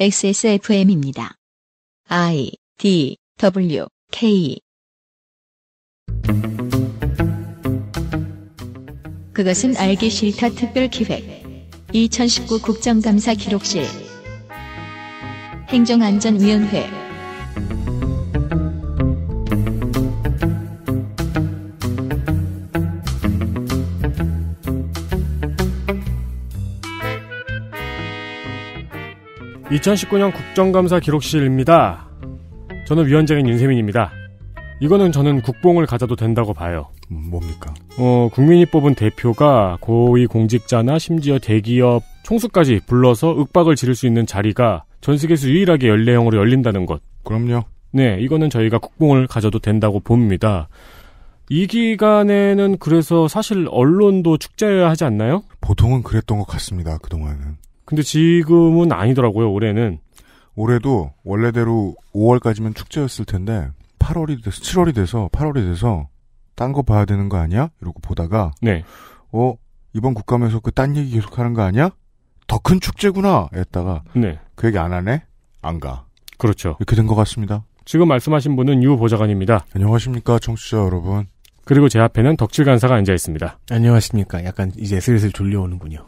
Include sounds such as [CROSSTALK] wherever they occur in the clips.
XSFM입니다. I D W K 그것은 알기 싫다 특별 기획 2019 국정감사 기록실 행정안전위원회 2019년 국정감사 기록실입니다. 저는 위원장인 윤세민입니다. 이거는 저는 국뽕을 가져도 된다고 봐요. 뭡니까? 어, 국민이 뽑은 대표가 고위 공직자나 심지어 대기업 총수까지 불러서 윽박을 지를 수 있는 자리가 전 세계에서 유일하게 연례형으로 열린다는 것. 그럼요. 네, 이거는 저희가 국뽕을 가져도 된다고 봅니다. 이 기간에는 그래서 사실 언론도 축제해야 하지 않나요? 보통은 그랬던 것 같습니다, 그동안은. 근데 지금은 아니더라고요, 올해는. 올해도 원래대로 5월까지면 축제였을 텐데 8월이 돼서 7월이 돼서 8월이 돼서 딴 거 봐야 되는 거 아니야? 이러고 보다가 네. 어 이번 국감에서 그 딴 얘기 계속 하는 거 아니야? 더 큰 축제구나 했다가 네. 그 얘기 안 하네? 안 가. 그렇죠. 이렇게 된 것 같습니다. 지금 말씀하신 분은 유 보좌관입니다. 안녕하십니까 청취자 여러분. 그리고 제 앞에는 덕질 간사가 앉아 있습니다. 안녕하십니까. 약간 이제 슬슬 졸려오는군요.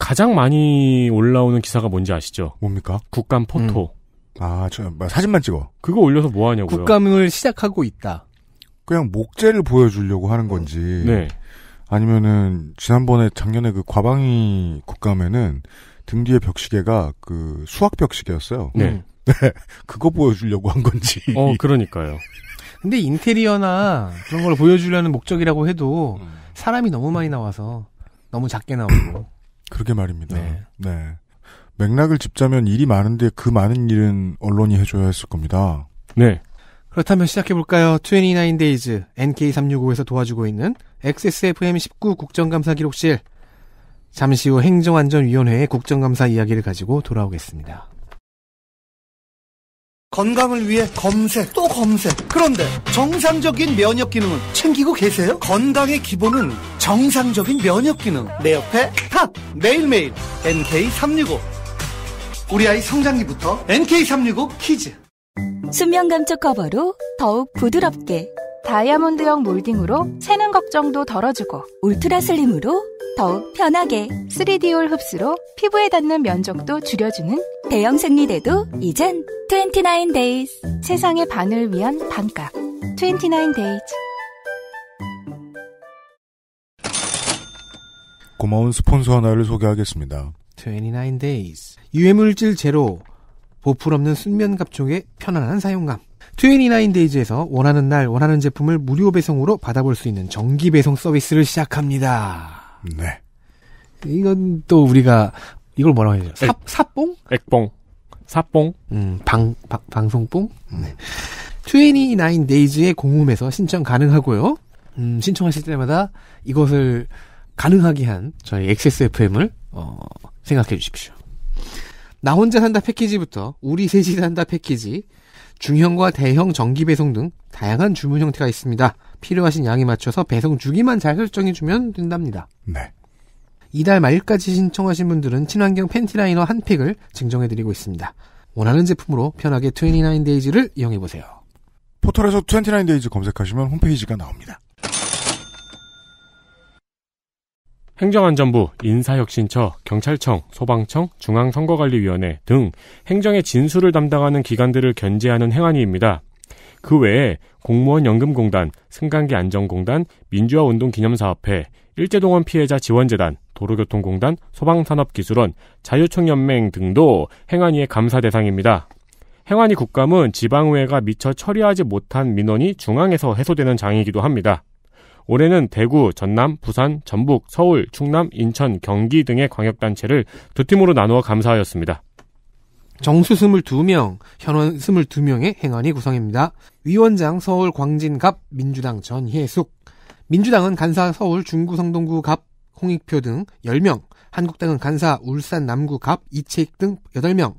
가장 많이 올라오는 기사가 뭔지 아시죠? 뭡니까? 국감 포토. 음. 아, 저 뭐 사진만 찍어. 그거 올려서 뭐 하냐고요? 국감을 시작하고 있다. 그냥 목재를 보여주려고 하는 건지. 네. 아니면은 지난번에 작년에 그 과방위 국감에는 등 뒤에 벽시계가 그 수학 벽시계였어요. 네. 음. [LAUGHS] 네. 그거 보여주려고 한 건지. 어, 그러니까요. 근데 인테리어나 그런 걸 보여주려는 목적이라고 해도 음. 사람이 너무 많이 나와서 너무 작게 나오고. 그러게 말입니다. 네. 네. 맥락을 짚자면 일이 많은데 그 많은 일은 언론이 해줘야 했을 겁니다. 네. 그렇다면 시작해볼까요? 29days, NK365에서 도와주고 있는 XSFM19 국정감사 기록실. 잠시 후 행정안전위원회의 국정감사 이야기를 가지고 돌아오겠습니다. 건강을 위해 검색 또 검색 그런데 정상적인 면역 기능은 챙기고 계세요? 건강의 기본은 정상적인 면역 기능 내 옆에 탑 매일매일 NK365 우리 아이 성장기부터 NK365 키즈 수면 감촉 커버로 더욱 부드럽게 다이아몬드형 몰딩으로 새는 걱정도 덜어주고 울트라 슬림으로 더욱 편하게 3D 올 흡수로 피부에 닿는 면적도 줄여주는 대형 생리대도 이젠 29 days 세상의 반을 위한 반값 29 days 고마운 스폰서 하나를 소개하겠습니다. 29 days 유해물질 제로 보풀 없는 순면 갑종의 편안한 사용감 투29데이즈에서 원하는 날 원하는 제품을 무료 배송으로 받아볼 수 있는 정기 배송 서비스를 시작합니다. 네. 이건 또 우리가 이걸 뭐라고 해야 되죠? 사, 사뽕? 액뽕. 사뽕. 음, 방, 방 방송뽕? 네. 음. 29데이즈의 공홈에서 신청 가능하고요. 음, 신청하실 때마다 이것을 가능하게 한 저희 XSFM을 어, 생각해 주십시오. 나 혼자 산다 패키지부터 우리 셋이 산다 패키지 중형과 대형 전기 배송 등 다양한 주문 형태가 있습니다. 필요하신 양에 맞춰서 배송 주기만 잘 설정해주면 된답니다. 네. 이달 말까지 신청하신 분들은 친환경 팬티라이너 한 팩을 증정해드리고 있습니다. 원하는 제품으로 편하게 29데이즈를 이용해보세요. 포털에서 29데이즈 검색하시면 홈페이지가 나옵니다. 행정안전부, 인사혁신처, 경찰청, 소방청, 중앙선거관리위원회 등 행정의 진술을 담당하는 기관들을 견제하는 행안위입니다. 그 외에 공무원 연금공단, 승강기 안전공단, 민주화운동기념사업회, 일제동원 피해자 지원재단, 도로교통공단, 소방산업기술원, 자유총연맹 등도 행안위의 감사 대상입니다. 행안위 국감은 지방의회가 미처 처리하지 못한 민원이 중앙에서 해소되는 장이기도 합니다. 올해는 대구, 전남, 부산, 전북, 서울, 충남, 인천, 경기 등의 광역단체를 두 팀으로 나누어 감사하였습니다. 정수 22명, 현원 22명의 행안위 구성입니다. 위원장 서울 광진갑 민주당 전희숙, 민주당은 간사 서울 중구 성동구 갑 홍익표 등 10명, 한국당은 간사 울산 남구 갑 이채익 등 8명,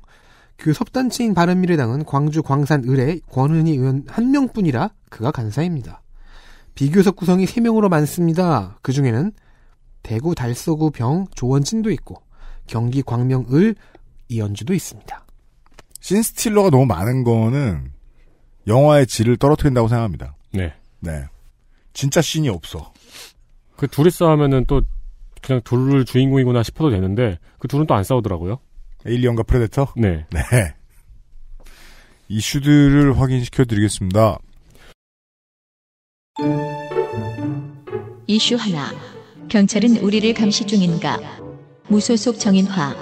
교섭단체인 그 바른미래당은 광주 광산 의뢰 권은희 의원 1명뿐이라 그가 간사입니다. 비교석 구성이 3명으로 많습니다. 그 중에는 대구 달서구 병 조원진도 있고 경기 광명 을이연주도 있습니다. 신스틸러가 너무 많은 거는 영화의 질을 떨어뜨린다고 생각합니다. 네. 네. 진짜 신이 없어. 그 둘이 싸우면은 또 그냥 둘을 주인공이구나 싶어도 되는데 그 둘은 또 안 싸우더라고요. 에일리언과 프레데터? 네. 네. [LAUGHS] 이슈들을 확인시켜 드리겠습니다. 이슈 하나. 경찰은 우리를 감시 중인가? 무소속 정인화.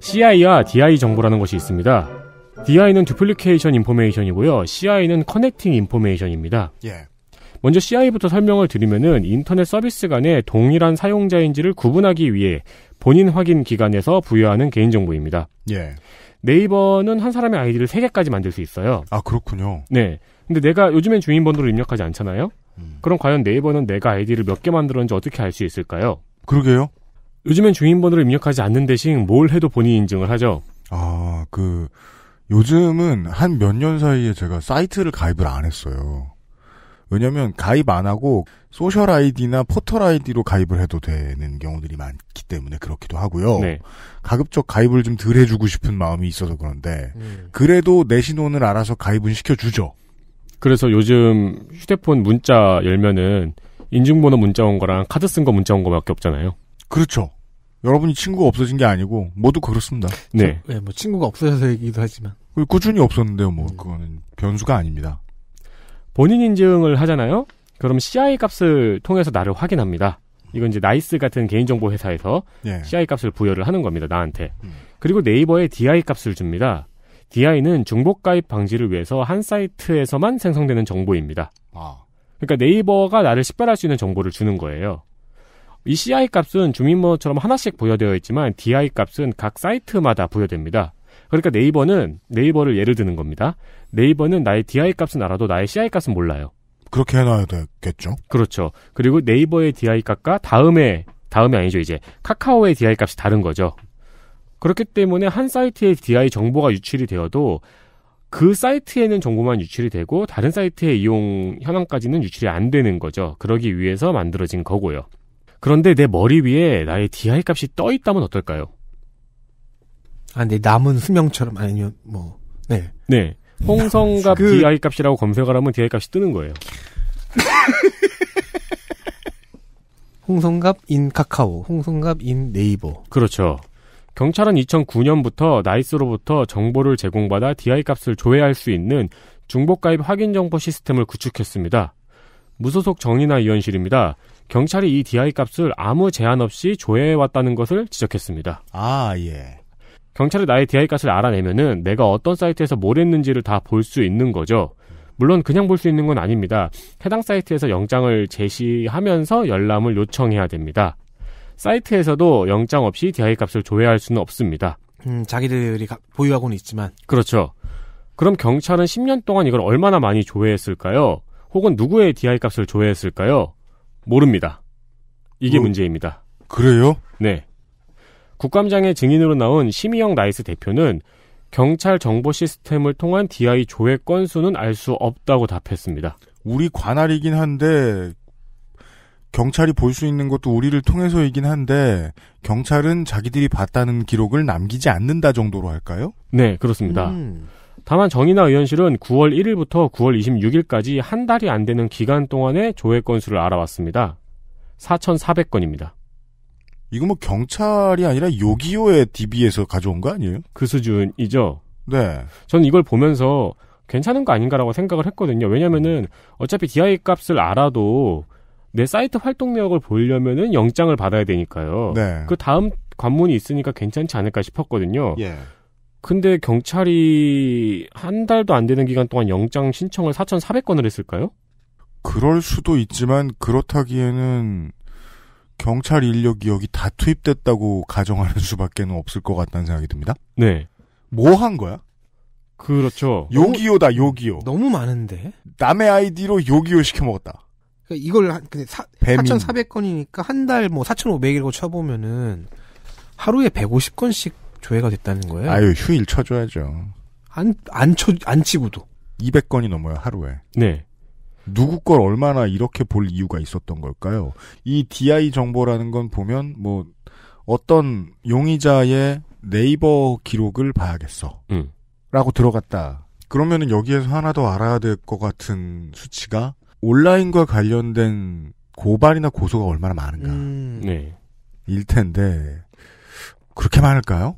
CI와 DI 정보라는 것이 있습니다. DI는 듀플리케이션 인포메이션이고요. CI는 커넥팅 인포메이션입니다. 예. 먼저 CI부터 설명을 드리면은 인터넷 서비스 간에 동일한 사용자인지를 구분하기 위해 본인 확인 기관에서 부여하는 개인정보입니다. 예. 네이버는 한 사람의 아이디를 3개까지 만들 수 있어요. 아, 그렇군요. 네. 근데 내가 요즘엔 주민번호를 입력하지 않잖아요? 음. 그럼 과연 네이버는 내가 아이디를 몇 개 만들었는지 어떻게 알 수 있을까요? 그러게요. 요즘엔 주민번호를 입력하지 않는 대신 뭘 해도 본인 인증을 하죠. 아, 그, 요즘은 한 몇 년 사이에 제가 사이트를 가입을 안 했어요. 왜냐하면 가입 안 하고 소셜 아이디나 포털 아이디로 가입을 해도 되는 경우들이 많기 때문에 그렇기도 하고요. 네. 가급적 가입을 좀 덜 해주고 싶은 마음이 있어서 그런데 음. 그래도 내 신원을 알아서 가입은 시켜주죠. 그래서 요즘 휴대폰 문자 열면은 인증번호 문자 온 거랑 카드 쓴 거 문자 온 거밖에 없잖아요. 그렇죠. 여러분이 친구가 없어진 게 아니고 모두 그렇습니다. 네. 네, 뭐 친구가 없어져서이기도 하지만 그 꾸준히 없었는데요. 뭐 음. 그거는 변수가 아닙니다. 본인 인증을 하잖아요. 그럼 CI 값을 통해서 나를 확인합니다. 이건 이제 나이스 같은 개인정보 회사에서 예. CI 값을 부여를 하는 겁니다. 나한테. 음. 그리고 네이버에 DI 값을 줍니다. DI는 중복 가입 방지를 위해서 한 사이트에서만 생성되는 정보입니다. 아. 그러니까 네이버가 나를 식별할 수 있는 정보를 주는 거예요. 이 CI 값은 주민번호처럼 하나씩 부여되어 있지만 DI 값은 각 사이트마다 부여됩니다. 그러니까 네이버는 네이버를 예를 드는 겁니다. 네이버는 나의 DI 값은 알아도 나의 CI 값은 몰라요. 그렇게 해놔야 되겠죠. 그렇죠. 그리고 네이버의 DI 값과 다음에 다음이 아니죠 이제 카카오의 DI 값이 다른 거죠. 그렇기 때문에 한 사이트의 DI 정보가 유출이 되어도 그 사이트에는 정보만 유출이 되고 다른 사이트의 이용 현황까지는 유출이 안 되는 거죠. 그러기 위해서 만들어진 거고요. 그런데 내 머리 위에 나의 DI 값이 떠 있다면 어떨까요? 아, 네, 남은 수명처럼 아니면 뭐, 네. 네. 홍성갑 그... DI 값이라고 검색을 하면 DI 값이 뜨는 거예요. [LAUGHS] 홍성갑 인 카카오, 홍성갑 인 네이버. 그렇죠. 경찰은 2009년부터 나이스로부터 정보를 제공받아 DI 값을 조회할 수 있는 중복가입 확인 정보 시스템을 구축했습니다. 무소속 정의나 위원실입니다. 경찰이 이 DI 값을 아무 제한 없이 조회해왔다는 것을 지적했습니다. 아, 예. 경찰이 나의 DI값을 알아내면은 내가 어떤 사이트에서 뭘 했는지를 다 볼 수 있는 거죠. 물론 그냥 볼 수 있는 건 아닙니다. 해당 사이트에서 영장을 제시하면서 열람을 요청해야 됩니다. 사이트에서도 영장 없이 DI 값을 조회할 수는 없습니다. 음, 자기들이 보유하고는 있지만. 그렇죠. 그럼 경찰은 10년 동안 이걸 얼마나 많이 조회했을까요? 혹은 누구의 DI 값을 조회했을까요? 모릅니다. 이게 어, 문제입니다. 그래요? 네. 국감장의 증인으로 나온 심희영 나이스 대표는 경찰 정보 시스템을 통한 DI 조회 건수는 알 수 없다고 답했습니다. 우리 관할이긴 한데 경찰이 볼 수 있는 것도 우리를 통해서이긴 한데 경찰은 자기들이 봤다는 기록을 남기지 않는다 정도로 할까요? 네, 그렇습니다. 음. 다만 정의나 의원실은 9월 1일부터 9월 26일까지 한 달이 안 되는 기간 동안의 조회 건수를 알아왔습니다. 4,400건입니다. 이거 뭐 경찰이 아니라 요기요의 DB에서 가져온 거 아니에요? 그 수준이죠. 네. 저는 이걸 보면서 괜찮은 거 아닌가라고 생각을 했거든요. 왜냐면은 어차피 DI 값을 알아도 내 사이트 활동력을 보려면은 영장을 받아야 되니까요. 네. 그 다음 관문이 있으니까 괜찮지 않을까 싶었거든요. 예. 근데 경찰이 한 달도 안 되는 기간 동안 영장 신청을 4,400건을 했을까요? 그럴 수도 있지만 그렇다기에는 경찰 인력이 여기 다 투입됐다고 가정하는 수밖에 는 없을 것 같다는 생각이 듭니다. 네. 뭐 한 거야? 그렇죠. 요기요다 요기요. 너무 많은데. 남의 아이디로 요기요 시켜 먹었다. 그러니까 이걸 근데 사, 4,400건이니까 한 달뭐 4,500이라고 쳐보면은 하루에 150건씩 조회가 됐다는 거예요. 아유 휴일 쳐줘야죠. 안 안 쳐안 치고도 200건이 넘어요 하루에. 네. 누구 걸 얼마나 이렇게 볼 이유가 있었던 걸까요? 이 DI 정보라는 건 보면 뭐 어떤 용의자의 네이버 기록을 봐야겠어. 음. 라고 들어갔다. 그러면은 여기에서 하나 더 알아야 될 것 같은 수치가 온라인과 관련된 고발이나 고소가 얼마나 많은가. 음. 네. 일 텐데 그렇게 많을까요?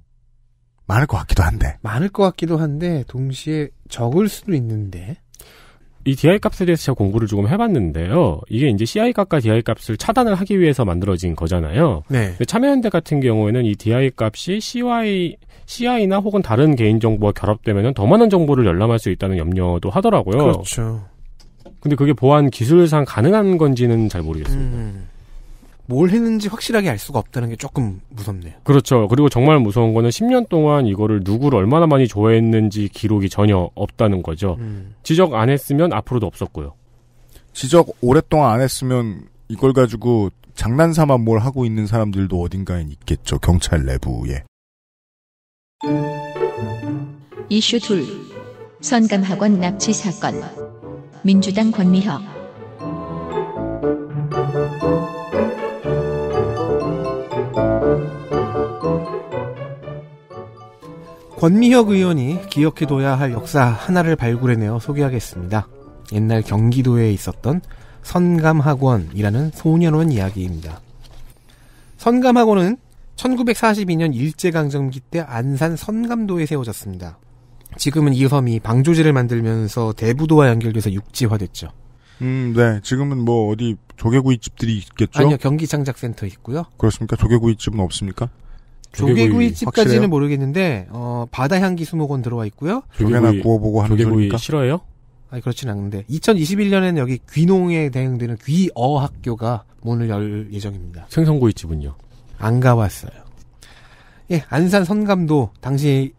많을 것 같기도 한데. 많을 것 같기도 한데 동시에 적을 수도 있는데. 이 DI 값에 대해서 제가 공부를 조금 해봤는데요. 이게 이제 CI 값과 DI 값을 차단을 하기 위해서 만들어진 거잖아요. 네. 참여연대 같은 경우에는 이 DI 값이 CY, CI나 혹은 다른 개인정보와 결합되면 더 많은 정보를 열람할 수 있다는 염려도 하더라고요. 그렇죠. 근데 그게 보안 기술상 가능한 건지는 잘 모르겠습니다. 음. 뭘 했는지 확실하게 알 수가 없다는 게 조금 무섭네요. 그렇죠. 그리고 정말 무서운 거는 10년 동안 이거를 누구를 얼마나 많이 좋아했는지 기록이 전혀 없다는 거죠. 음. 지적 안 했으면 앞으로도 없었고요. 지적 오랫동안 안 했으면 이걸 가지고 장난삼아 뭘 하고 있는 사람들도 어딘가엔 있겠죠. 경찰 내부에. 이슈 둘 선감학원 납치 사건 민주당 권미혁 권미혁 의원이 기억해둬야 할 역사 하나를 발굴해내어 소개하겠습니다. 옛날 경기도에 있었던 선감학원이라는 소년원 이야기입니다. 선감학원은 1942년 일제강점기 때 안산 선감도에 세워졌습니다. 지금은 이 섬이 방조제를 만들면서 대부도와 연결돼서 육지화됐죠. 음, 네. 지금은 뭐 어디 조개구이집들이 있겠죠? 아니요, 경기 창작센터 있고요. 그렇습니까? 조개구이집은 없습니까? 조개구이 집까지는 모르겠는데 어, 바다 향기 수목원 들어와 있고요. 조개나 구워보고 하는 조개구이 니까 싫어요? 아니 그렇진 않는데 2021년에는 여기 귀농에 대응되는 귀어 학교가 문을 열 예정입니다. 생선구이 집은요? 안 가봤어요. 예, 안산 선감도 당시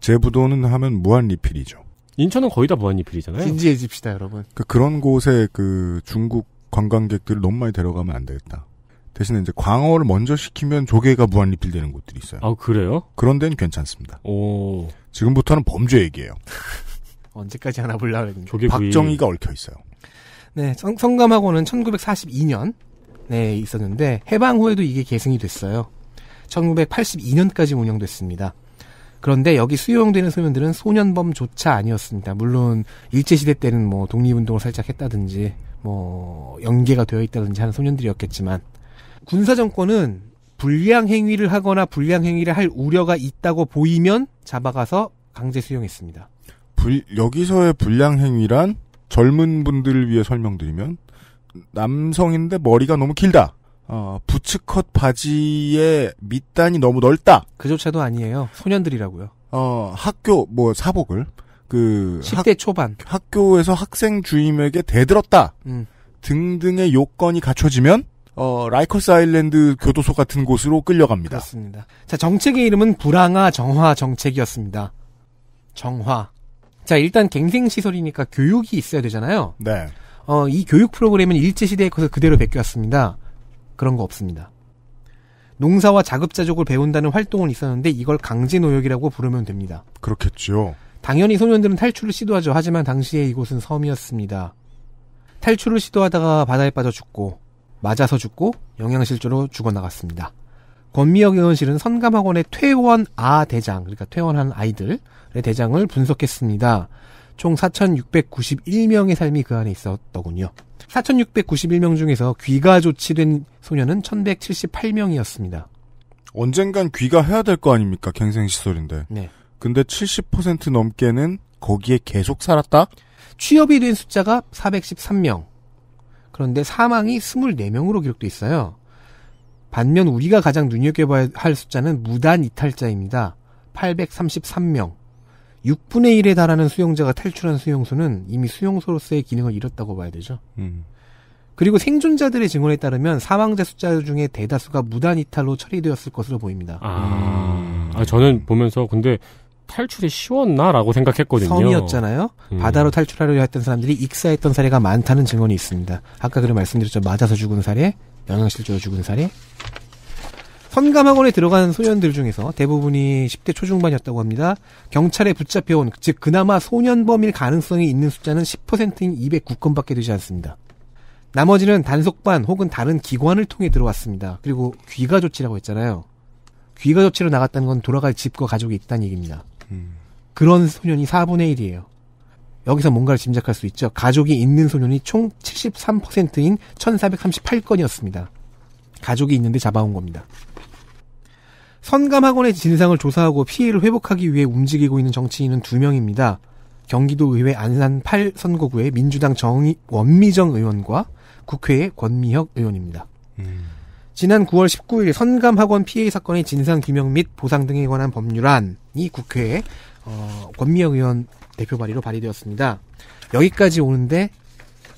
제부도는 하면 무한 리필이죠. 인천은 거의 다 무한리필이잖아요. 진지해집시다, 여러분. 그 그런 곳에 그 중국 관광객들을 너무 많이 데려가면 안 되겠다. 대신에 이제 광어를 먼저 시키면 조개가 무한리필 되는 곳들이 있어요. 아, 그래요? 그런 데는 괜찮습니다. 오. 지금부터는 범죄 얘기예요. [LAUGHS] 언제까지 하나 불라그랬는 조개 박정희가 얽혀 있어요. 네, 성, 성감하고는 1942년 네, 있었는데 해방 후에도 이게 계승이 됐어요. 1982년까지 운영됐습니다. 그런데 여기 수용되는 소년들은 소년범조차 아니었습니다. 물론 일제시대 때는 뭐 독립운동을 살짝 했다든지 뭐 연계가 되어 있다든지 하는 소년들이었겠지만 군사정권은 불량 행위를 하거나 불량 행위를 할 우려가 있다고 보이면 잡아가서 강제 수용했습니다. 불, 여기서의 불량 행위란 젊은 분들을 위해 설명드리면 남성인데 머리가 너무 길다. 어, 부츠컷 바지의 밑단이 너무 넓다. 그조차도 아니에요. 소년들이라고요. 어, 학교, 뭐, 사복을. 그. 10대 학, 초반. 학교에서 학생 주임에게 대들었다. 음. 등등의 요건이 갖춰지면, 어, 라이커스 아일랜드 교도소 같은 곳으로 끌려갑니다. 그렇습니다. 자, 정책의 이름은 불황화 정화 정책이었습니다. 정화. 자, 일단 갱생시설이니까 교육이 있어야 되잖아요. 네. 어, 이 교육 프로그램은 일제시대의 것을 그대로 베껴왔습니다. 그런 거 없습니다. 농사와 자급자족을 배운다는 활동은 있었는데 이걸 강제노역이라고 부르면 됩니다. 그렇겠지 당연히 소년들은 탈출을 시도하죠. 하지만 당시에 이곳은 섬이었습니다. 탈출을 시도하다가 바다에 빠져 죽고 맞아서 죽고 영양실조로 죽어나갔습니다. 권미혁 의원실은 선감학원의 퇴원 아 대장, 그러니까 퇴원한 아이들의 대장을 분석했습니다. 총 4,691명의 삶이 그 안에 있었더군요. 4,691명 중에서 귀가 조치된 소년은 1,178명이었습니다. 언젠간 귀가 해야 될 거 아닙니까? 갱생시설인데. 네. 근데 70% 넘게는 거기에 계속 살았다? 취업이 된 숫자가 413명. 그런데 사망이 24명으로 기록돼 있어요. 반면 우리가 가장 눈여겨봐야 할 숫자는 무단 이탈자입니다. 833명. 6분의 1에 달하는 수용자가 탈출한 수용소는 이미 수용소로서의 기능을 잃었다고 봐야 되죠. 음. 그리고 생존자들의 증언에 따르면 사망자 숫자 중에 대다수가 무단 이탈로 처리되었을 것으로 보입니다. 아, 음. 아 저는 보면서 근데 탈출이 쉬웠나라고 생각했거든요. 섬이었잖아요. 음. 바다로 탈출하려 했던 사람들이 익사했던 사례가 많다는 증언이 있습니다. 아까 그래 말씀드렸죠. 맞아서 죽은 사례, 영양실조로 죽은 사례, 선감학원에 들어간 소년들 중에서 대부분이 10대 초중반이었다고 합니다. 경찰에 붙잡혀온 즉 그나마 소년범일 가능성이 있는 숫자는 10%인 209건밖에 되지 않습니다. 나머지는 단속반 혹은 다른 기관을 통해 들어왔습니다. 그리고 귀가 조치라고 했잖아요. 귀가 조치로 나갔다는 건 돌아갈 집과 가족이 있다는 얘기입니다. 음. 그런 소년이 4분의 1이에요. 여기서 뭔가를 짐작할 수 있죠. 가족이 있는 소년이 총 73%인 1438건이었습니다. 가족이 있는데 잡아온 겁니다. 선감학원의 진상을 조사하고 피해를 회복하기 위해 움직이고 있는 정치인은 두 명입니다. 경기도의회 안산 8선거구의 민주당 정의 원미정 의원과 국회의 권미혁 의원입니다. 음. 지난 9월 19일 선감학원 피해 사건의 진상 규명 및 보상 등에 관한 법률안이 국회의 어, 권미혁 의원 대표 발의로 발의되었습니다. 여기까지 오는데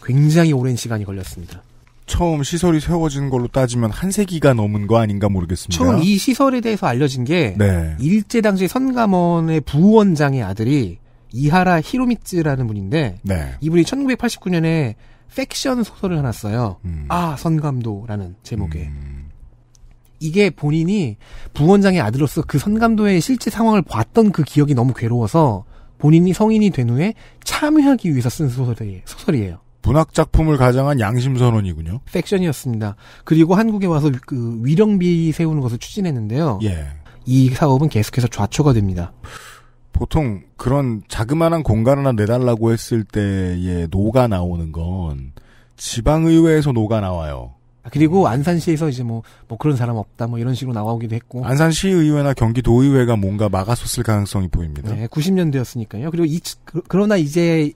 굉장히 오랜 시간이 걸렸습니다. 처음 시설이 세워진 걸로 따지면 한 세기가 넘은 거 아닌가 모르겠습니다. 처음 이 시설에 대해서 알려진 게 네. 일제 당시 선감원의 부원장의 아들이 이하라 히로미츠라는 분인데 네. 이분이 1989년에 팩션 소설을 하나 써요. 음. 아 선감도라는 제목의 음. 이게 본인이 부원장의 아들로서 그 선감도의 실제 상황을 봤던 그 기억이 너무 괴로워서 본인이 성인이 된 후에 참여하기 위해서 쓴 소설이, 소설이에요. 문학 작품을 가장한 양심 선언이군요. 섹션이었습니다 그리고 한국에 와서 그 위령비 세우는 것을 추진했는데요. 예. 이 사업은 계속해서 좌초가 됩니다. 보통 그런 자그마한 공간 하나 내달라고 했을 때의 노가 나오는 건 지방의회에서 노가 나와요. 아, 그리고 안산시에서 이제 뭐, 뭐 그런 사람 없다 뭐 이런 식으로 나오기도 했고. 안산시의회나 경기도의회가 뭔가 막았었을 가능성이 보입니다. 네, 90년대였으니까요. 그리고 이, 그, 그러나 이제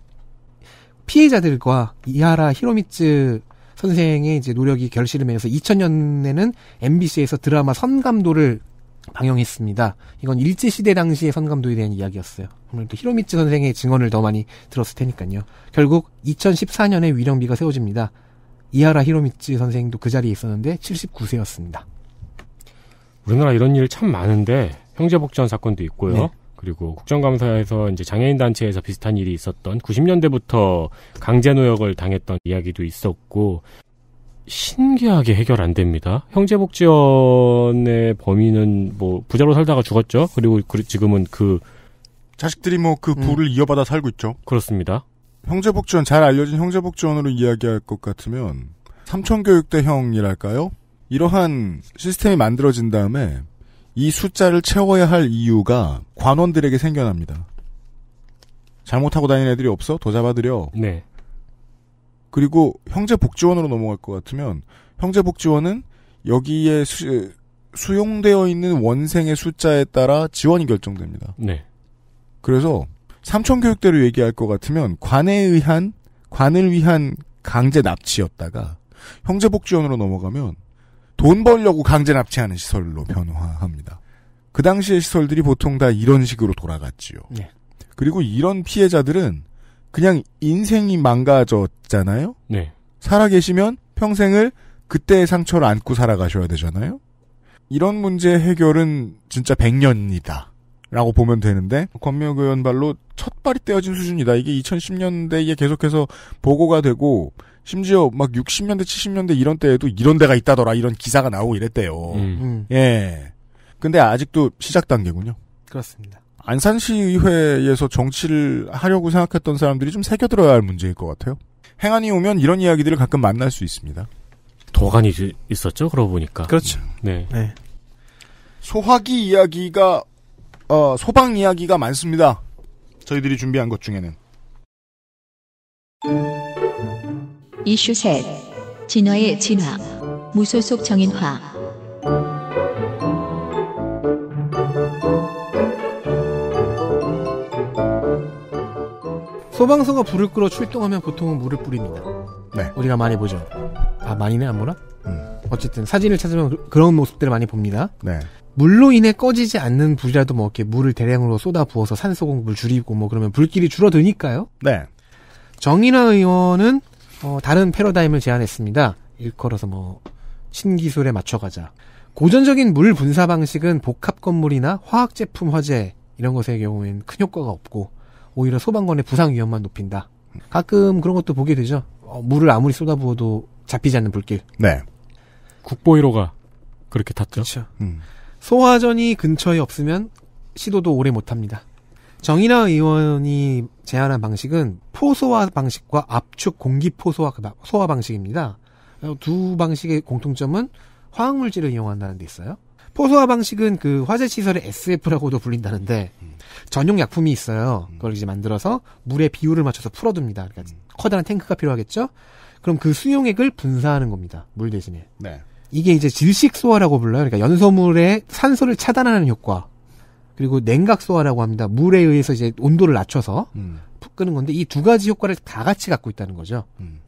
피해자들과 이하라 히로미츠 선생의 이제 노력이 결실을 맺어서 2000년에는 MBC에서 드라마 선감도를 방영했습니다. 이건 일제시대 당시의 선감도에 대한 이야기였어요. 아무또 히로미츠 선생의 증언을 더 많이 들었을 테니까요. 결국 2014년에 위령비가 세워집니다. 이하라 히로미츠 선생도 그 자리에 있었는데 79세였습니다. 우리나라 이런 일 참 많은데 형제복지원 사건도 있고요. 네. 그리고 국정감사에서 이제 장애인 단체에서 비슷한 일이 있었던 90년대부터 강제 노역을 당했던 이야기도 있었고 신기하게 해결 안 됩니다. 형제복지원의 범인은 뭐 부자로 살다가 죽었죠. 그리고 그 지금은 그 자식들이 뭐 그 부를 음. 이어받아 살고 있죠. 그렇습니다. 형제복지원 잘 알려진 형제복지원으로 이야기할 것 같으면 삼촌교육대형이랄까요 이러한 시스템이 만들어진 다음에 이 숫자를 채워야 할 이유가 관원들에게 생겨납니다. 잘못하고 다니는 애들이 없어? 더 잡아들여. 네. 그리고 형제복지원으로 넘어갈 것 같으면 형제복지원은 여기에 수, 용되어 있는 원생의 숫자에 따라 지원이 결정됩니다. 네. 그래서 삼촌교육대로 얘기할 것 같으면 관에 의한 관을 위한 강제 납치였다가 형제복지원으로 넘어가면 돈 벌려고 강제 납치하는 시설로 변화합니다. 그 당시의 시설들이 보통 다 이런 식으로 돌아갔지요. 네. 그리고 이런 피해자들은 그냥 인생이 망가졌잖아요. 네. 살아계시면 평생을 그때의 상처를 안고 살아가셔야 되잖아요. 이런 문제 해결은 진짜 100년이다. 라고 보면 되는데 권명 의원 발로 첫 발이 떼어진 수준이다. 이게 2010년대에 계속해서 보고가 되고 심지어 막 60년대, 70년대 이런 때에도 이런 데가 있다더라 이런 기사가 나오고 이랬대요. 음. 음. 예. 근데 아직도 시작 단계군요. 그렇습니다. 안산시의회에서 정치를 하려고 생각했던 사람들이 좀 새겨들어야 할 문제일 것 같아요. 행안이 오면 이런 이야기들을 가끔 만날 수 있습니다. 도관이 있었죠, 그러고 보니까. 그렇죠. 음. 네. 네. 소화기 이야기가, 어, 소방 이야기가 많습니다. 저희들이 준비한 것 중에는. 이슈 셋 진화의 진화 무소속 정인화 소방서가 불을 끌어 출동하면 보통은 물을 뿌립니다. 네. 우리가 많이 보죠. 아 많이네 안 보나? 음. 어쨌든 사진을 찾으면 그, 그런 모습들을 많이 봅니다. 네. 물로 인해 꺼지지 않는 불이라도 뭐 이렇게 물을 대량으로 쏟아 부어서 산소 공급을 줄이고 뭐 그러면 불길이 줄어드니까요. 네. 정인하 의원은 어, 다른 패러다임을 제안했습니다. 일컬어서 뭐 신기술에 맞춰가자. 고전적인 물 분사 방식은 복합 건물이나 화학 제품 화재 이런 것의 경우엔 큰 효과가 없고 오히려 소방관의 부상 위험만 높인다. 가끔 그런 것도 보게 되죠. 어, 물을 아무리 쏟아부어도 잡히지 않는 불길. 네. 국보 1호가 그렇게 탔죠. 그렇죠. 음. 소화전이 근처에 없으면 시도도 오래 못합니다. 정인하 의원이 제안한 방식은 포소화 방식과 압축 공기 포소화 그 소화 방식입니다. 두 방식의 공통점은 화학 물질을 이용한다는 데 있어요. 포소화 방식은 그 화재 시설의 SF라고도 불린다는데 음. 전용 약품이 있어요. 음. 그걸 이제 만들어서 물의 비율을 맞춰서 풀어둡니다. 그러니까 음. 커다란 탱크가 필요하겠죠. 그럼 그 수용액을 분사하는 겁니다. 물 대신에. 네. 이게 이제 질식 소화라고 불러요. 그러니까 연소물의 산소를 차단하는 효과. 그리고 냉각 소화라고 합니다. 물에 의해서 이제 온도를 낮춰서 음. 푹 끄는 건데 이 두 가지 효과를 다 같이 갖고 있다는 거죠. 음.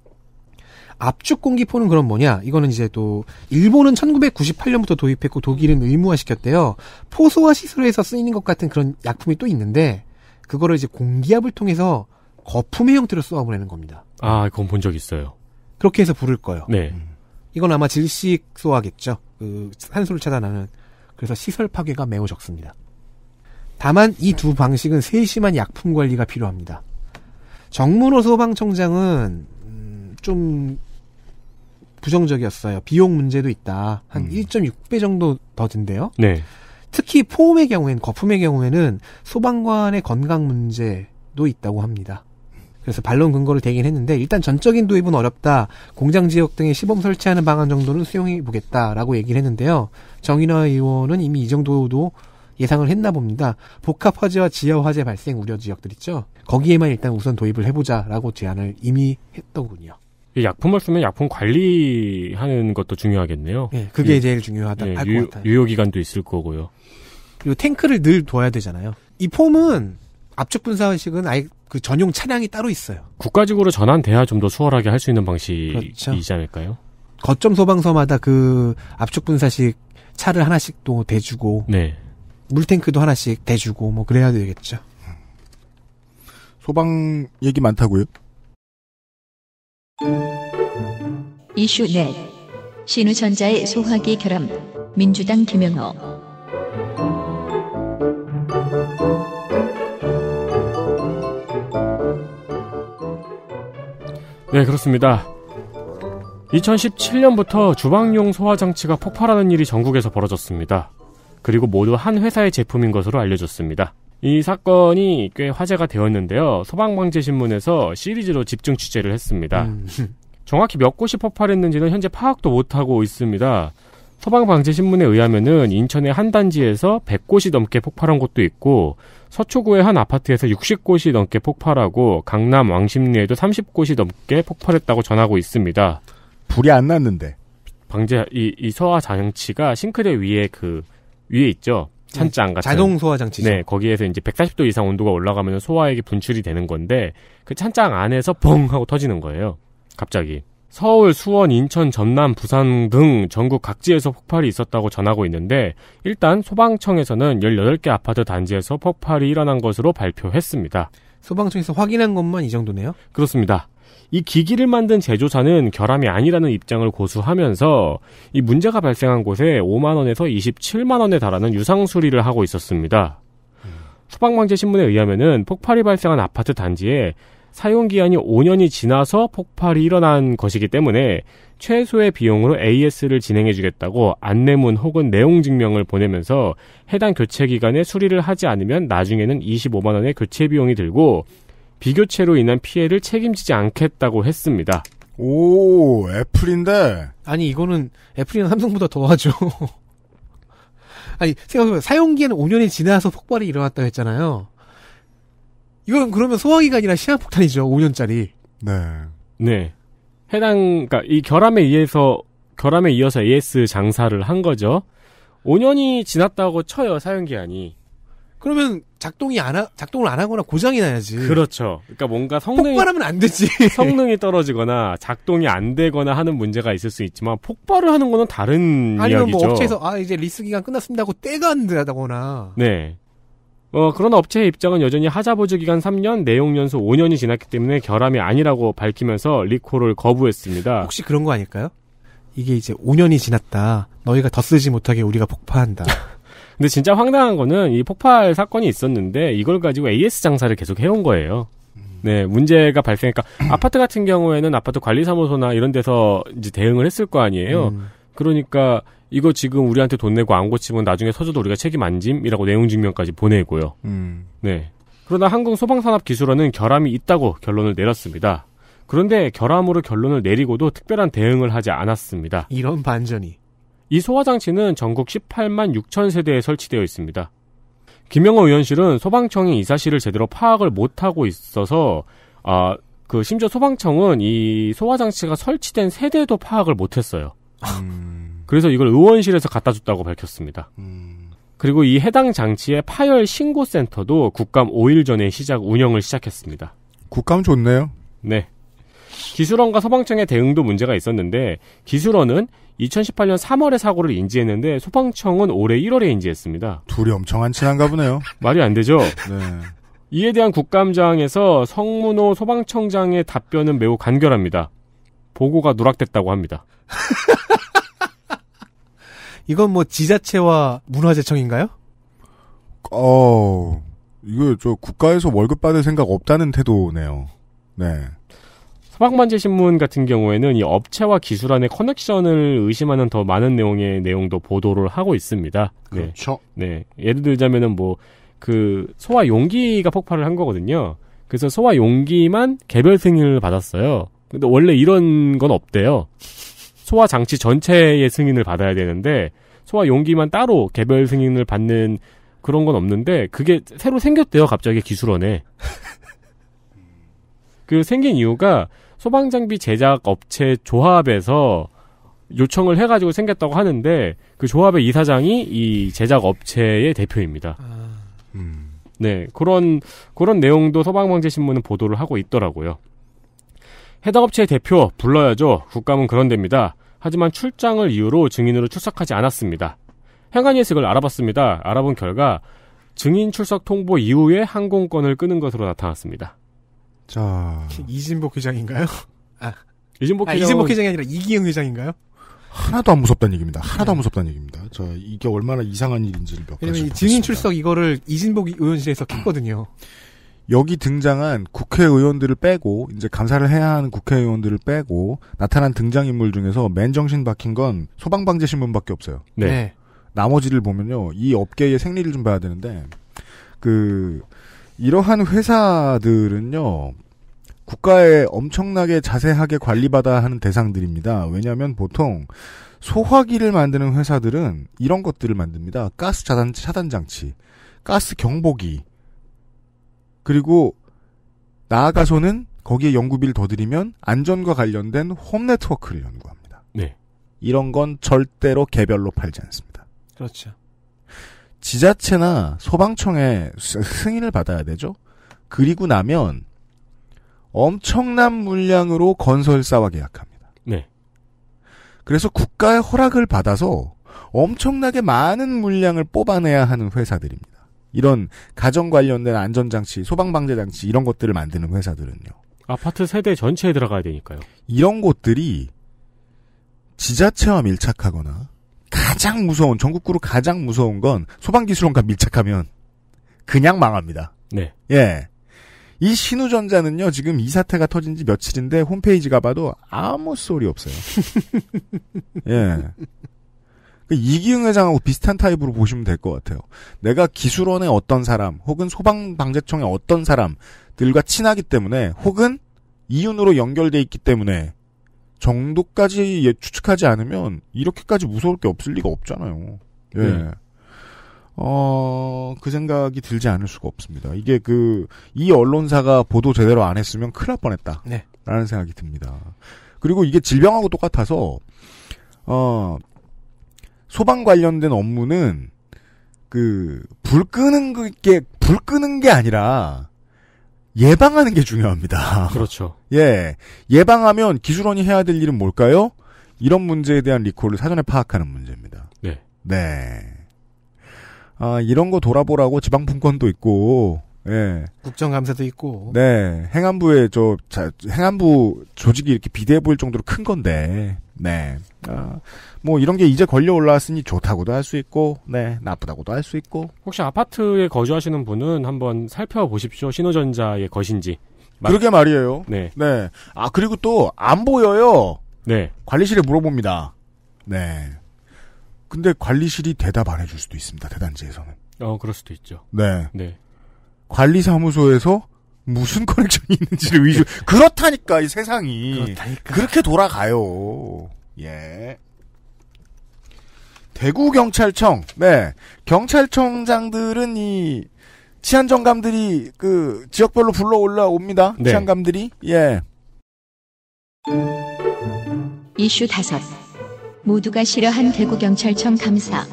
압축 공기포는 그럼 뭐냐? 이거는 이제 또 일본은 1998년부터 도입했고 독일은 의무화시켰대요. 포소화 시설에서 쓰이는 것 같은 그런 약품이 또 있는데 그거를 이제 공기압을 통해서 거품의 형태로 쏘아보내는 겁니다. 아, 그건 본 적 있어요. 그렇게 해서 부를 거예요. 네. 음. 이건 아마 질식 소화겠죠. 그 산소를 차단하는. 그래서 시설 파괴가 매우 적습니다. 다만 이 두 방식은 세심한 약품 관리가 필요합니다. 정문호 소방청장은 음, 좀 부정적이었어요. 비용 문제도 있다. 한 음. 1.6배 정도 더 든대요. 네. 특히 폼의경우에는 거품의 경우에는 소방관의 건강 문제도 있다고 합니다. 그래서 반론 근거를 대긴 했는데 일단 전적인 도입은 어렵다. 공장 지역 등에 시범 설치하는 방안 정도는 수용해 보겠다라고 얘기를 했는데요. 정인화 의원은 이미 이 정도도 예상을 했나 봅니다. 복합 화재와 지하 화재 발생 우려 지역들 있죠. 거기에만 일단 우선 도입을 해보자라고 제안을 이미 했더군요. 약품을 쓰면 약품 관리하는 것도 중요하겠네요. 네, 그게 유, 제일 중요하다. 네, 예, 유, 유효 기간도 있을 거고요. 그리고 탱크를 늘 둬야 되잖아요. 이 폼은 압축 분사 의식은 아예 그 전용 차량이 따로 있어요. 국가직으로 전환돼야 좀 더 수월하게 할 수 있는 방식이지 그렇죠. 않을까요? 거점 소방서마다 그 압축 분사식 차를 하나씩 또 대주고 네. 물탱크도 하나씩 대주고 뭐 그래야 되겠죠. 소방 얘기 많다고요? 이슈 넷 신우전자의 소화기 결함 민주당 김영호 네 그렇습니다 2017년부터 주방용 소화장치가 폭발하는 일이 전국에서 벌어졌습니다 그리고 모두 한 회사의 제품인 것으로 알려졌습니다. 이 사건이 꽤 화제가 되었는데요. 소방방재신문에서 시리즈로 집중 취재를 했습니다. 음. [LAUGHS] 정확히 몇 곳이 폭발했는지는 현재 파악도 못하고 있습니다. 서방방재신문에 의하면은 인천의 한 단지에서 100곳이 넘게 폭발한 곳도 있고 서초구의 한 아파트에서 60곳이 넘게 폭발하고 강남 왕십리에도 30곳이 넘게 폭발했다고 전하고 있습니다. 불이 안 났는데 방제 이, 이 서화 장치가 싱크대 위에 그 위에 있죠. 찬장 네. 같은 자동 소화 장치 네, 거기에서 이제 140도 이상 온도가 올라가면 소화액이 분출이 되는 건데 그 찬장 안에서 뻥 하고 터지는 거예요. 갑자기. 서울, 수원, 인천, 전남, 부산 등 전국 각지에서 폭발이 있었다고 전하고 있는데 일단 소방청에서는 18개 아파트 단지에서 폭발이 일어난 것으로 발표했습니다. 소방청에서 확인한 것만 이 정도네요? 그렇습니다. 이 기기를 만든 제조사는 결함이 아니라는 입장을 고수하면서 이 문제가 발생한 곳에 5만 원에서 27만 원에 달하는 유상 수리를 하고 있었습니다. 음. 소방방재신문에 의하면은 폭발이 발생한 아파트 단지에 사용 기한이 5년이 지나서 폭발이 일어난 것이기 때문에 최소의 비용으로 AS를 진행해 주겠다고 안내문 혹은 내용 증명을 보내면서 해당 교체 기간에 수리를 하지 않으면 나중에는 25만 원의 교체 비용이 들고 비교체로 인한 피해를 책임지지 않겠다고 했습니다. 오, 애플인데? 아니, 이거는 애플이나 삼성보다 더하죠. [LAUGHS] 아니, 생각해보면 사용기에는 5년이 지나서 폭발이 일어났다고 했잖아요. 이건 그러면 소화기가 이니 시한폭탄이죠, 5년짜리. 네. 네. 해당, 그니까 이 결함에 의해서, 결함에 이어서 AS 장사를 한 거죠. 5년이 지났다고 쳐요, 사용기한이. 그러면 작동이 안 하, 작동을 안 하거나 고장이 나야지. 그렇죠. 그러니까 뭔가 성능 폭발하면 안 되지. [LAUGHS] 성능이 떨어지거나 작동이 안 되거나 하는 문제가 있을 수 있지만 폭발을 하는 거는 다른 아니면 뭐 이야기죠. 뭐 업체에서 아 이제 리스 기간 끝났습니다고 때가 안 들다거나. 네. 어, 그러 업체의 입장은 여전히 하자 보조 기간 3년, 내용 연수 5년이 지났기 때문에 결함이 아니라고 밝히면서 리콜을 거부했습니다. 혹시 그런 거 아닐까요? 이게 이제 5년이 지났다. 너희가 더 쓰지 못하게 우리가 폭파한다. [LAUGHS] 근데 진짜 황당한 거는 이 폭발 사건이 있었는데 이걸 가지고 AS 장사를 계속 해온 거예요. 네, 문제가 발생했까 아파트 같은 경우에는 아파트 관리사무소나 이런 데서 이제 대응을 했을 거 아니에요. 음. 그러니까 이거 지금 우리한테 돈 내고 안 고치면 나중에 서줘도 우리가 책임 안 짐이라고 내용 증명까지 보내고요. 음. 네. 그러나 한국 소방산업기술원은 결함이 있다고 결론을 내렸습니다. 그런데 결함으로 결론을 내리고도 특별한 대응을 하지 않았습니다. 이런 반전이. 이 소화장치는 전국 18만 6천 세대에 설치되어 있습니다. 김영호 의원실은 소방청이 이 사실을 제대로 파악을 못하고 있어서 아, 그 심지어 소방청은 이 소화장치가 설치된 세대도 파악을 못했어요. 음. 그래서 이걸 의원실에서 갖다 줬다고 밝혔습니다. 음. 그리고 이 해당 장치의 파열 신고 센터도 국감 5일 전에 시작 운영을 시작했습니다. 국감 좋네요. 네. 기술원과 소방청의 대응도 문제가 있었는데 기술원은 2018년 3월에 사고를 인지했는데 소방청은 올해 1월에 인지했습니다. 둘이 엄청 안 친한가 보네요. [LAUGHS] 말이 안 되죠. 네. 이에 대한 국감장에서 성문호 소방청장의 답변은 매우 간결합니다. 보고가 누락됐다고 합니다. [LAUGHS] 이건 뭐 지자체와 문화재청인가요? 어, 이거 저 국가에서 월급 받을 생각 없다는 태도네요. 네. 소방관제신문 같은 경우에는 이 업체와 기술 안의 커넥션을 의심하는 더 많은 내용의 내용도 보도를 하고 있습니다. 네. 그렇죠. 네. 네. 예를 들자면은 뭐, 그, 소화 용기가 폭발을 한 거거든요. 그래서 소화 용기만 개별 승인을 받았어요. 근데 원래 이런 건 없대요. 소화 장치 전체의 승인을 받아야 되는데, 소화 용기만 따로 개별 승인을 받는 그런 건 없는데, 그게 새로 생겼대요, 갑자기 기술원에. [LAUGHS] 그 생긴 이유가 소방장비 제작 업체 조합에서 요청을 해가지고 생겼다고 하는데 그 조합의 이사장이 이 제작 업체의 대표입니다. 아... 음. 네 그런 그런 내용도 소방방재신문은 보도를 하고 있더라고요. 해당 업체의 대표 불러야죠. 국감은 그런 데입니다. 하지만 출장을 이유로 증인으로 출석하지 않았습니다. 행안위 측을 알아봤습니다. 알아본 결과 증인 출석 통보 이후에 항공권을 끄는 것으로 나타났습니다. 자. 이진복 회장인가요? [LAUGHS] 아. 이진복, 아, 회장 이진복 회장이 아니라 이기영 회장인가요? 하나도 안 무섭다는 얘기입니다. 하나도 안 네. 무섭다는 얘기입니다. 자, 이게 얼마나 이상한 일인지를 몇 가지. 증인 출석 이거를 이진복 의원실에서 했거든요. 여기 등장한 국회의원들을 빼고 이제 감사를 해야 하는 국회의원들을 빼고 나타난 등장인물 중에서 맨정신 박힌 건 소방방재 신문밖에 없어요. 네. 네. 나머지를 보면요. 이 업계의 생리를 좀 봐야 되는데 그 이러한 회사들은요, 국가에 엄청나게 자세하게 관리받아야 하는 대상들입니다. 왜냐하면 보통 소화기를 만드는 회사들은 이런 것들을 만듭니다. 가스 차단, 차단 장치, 가스 경보기, 그리고 나아가서는 거기에 연구비를 더 드리면 안전과 관련된 홈 네트워크를 연구합니다. 네. 이런 건 절대로 개별로 팔지 않습니다. 그렇죠. 지자체나 소방청의 승인을 받아야 되죠. 그리고 나면 엄청난 물량으로 건설사와 계약합니다. 네. 그래서 국가의 허락을 받아서 엄청나게 많은 물량을 뽑아내야 하는 회사들입니다. 이런 가정 관련된 안전장치, 소방방재장치 이런 것들을 만드는 회사들은요. 아파트 세대 전체에 들어가야 되니까요. 이런 곳들이 지자체와 밀착하거나 가장 무서운 전국구로 가장 무서운 건 소방기술원과 밀착하면 그냥 망합니다. 네. 예. 이 신우전자는요 지금 이 사태가 터진 지 며칠인데 홈페이지 가봐도 아무 소리 없어요. [LAUGHS] 예. 그 이기흥 회장하고 비슷한 타입으로 보시면 될 것 같아요. 내가 기술원의 어떤 사람 혹은 소방방재청의 어떤 사람들과 친하기 때문에 혹은 이윤으로 연결돼 있기 때문에 정도까지 예, 추측하지 않으면 이렇게까지 무서울 게 없을 리가 없잖아요. 예. 네. 어, 그 생각이 들지 않을 수가 없습니다. 이게 그, 이 언론사가 보도 제대로 안 했으면 큰일 날 뻔했다. 네. 라는 생각이 듭니다. 그리고 이게 질병하고 똑같아서, 어, 소방 관련된 업무는, 그, 불 끄는 게, 불 끄는 게 아니라, 예방하는 게 중요합니다. 그렇죠. [LAUGHS] 예. 예방하면 기술원이 해야 될 일은 뭘까요? 이런 문제에 대한 리콜을 사전에 파악하는 문제입니다. 네. 네. 아, 이런 거 돌아보라고 지방분권도 있고, 예. 국정감사도 있고. 네. 행안부에 저, 자, 행안부 조직이 이렇게 비대해 보일 정도로 큰 건데, 네. 아, 뭐 이런 게 이제 걸려 올라왔으니 좋다고도 할 수 있고, 네, 나쁘다고도 할 수 있고. 혹시 아파트에 거주하시는 분은 한번 살펴보십시오. 신호전자의 것인지. 말... 그러게 말이에요. 네. 네. 아, 그리고 또 안 보여요. 네. 관리실에 물어봅니다. 네. 근데 관리실이 대답 안 해줄 수도 있습니다. 대단지에서는. 어, 그럴 수도 있죠. 네. 네. 관리사무소에서 무슨 커넥션이 있는지를 위주. [LAUGHS] 그렇다니까 이 세상이. 그렇다니까. 그렇게 돌아가요. 예. 대구 경찰청, 네 경찰청장들은 이 치안 정감들이 그 지역별로 불러 올라옵니다. 네. 치안감들이 예. 이슈 다섯 모두가 싫어한 대구 경찰청 감사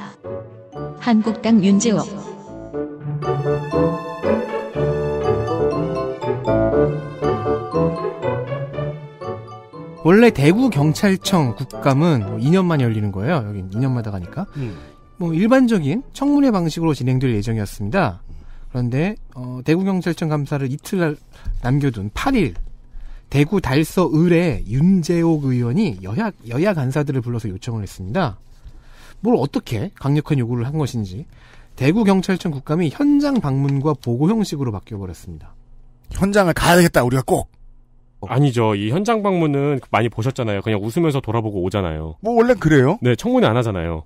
한국당 윤재호 원래 대구 경찰청 국감은 2년만 뭐 열리는 거예요. 여기 2년마다 가니까. 음. 뭐 일반적인 청문회 방식으로 진행될 예정이었습니다. 그런데 어, 대구 경찰청 감사를 이틀 남겨둔 8일 대구 달서 을의 윤재옥 의원이 여야 여야 간사들을 불러서 요청을 했습니다. 뭘 어떻게 강력한 요구를 한 것인지 대구 경찰청 국감이 현장 방문과 보고 형식으로 바뀌어 버렸습니다. 현장을 가야겠다 우리가 꼭. 아니죠. 이 현장 방문은 많이 보셨잖아요. 그냥 웃으면서 돌아보고 오잖아요. 뭐 원래 그래요? 네, 청문회 안 하잖아요.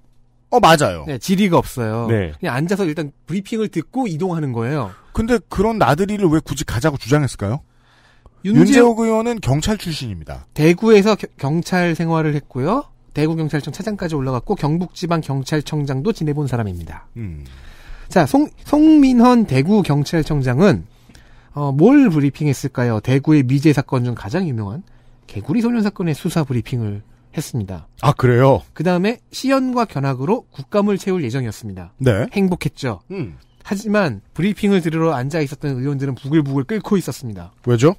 어 맞아요. 네, 지리가 없어요. 네. 그냥 앉아서 일단 브리핑을 듣고 이동하는 거예요. 근데 그런 나들이를 왜 굳이 가자고 주장했을까요? 윤재욱, 윤재욱 의원은 경찰 출신입니다. 대구에서 겨, 경찰 생활을 했고요. 대구경찰청 차장까지 올라갔고 경북지방경찰청장도 지내본 사람입니다. 음. 자, 송, 송민헌 대구경찰청장은 어, 뭘 브리핑했을까요? 대구의 미제 사건 중 가장 유명한 개구리 소년 사건의 수사 브리핑을 했습니다. 아 그래요? 그 다음에 시연과 견학으로 국감을 채울 예정이었습니다. 네. 행복했죠. 음. 하지만 브리핑을 들으러 앉아 있었던 의원들은 부글부글 끓고 있었습니다. 왜죠?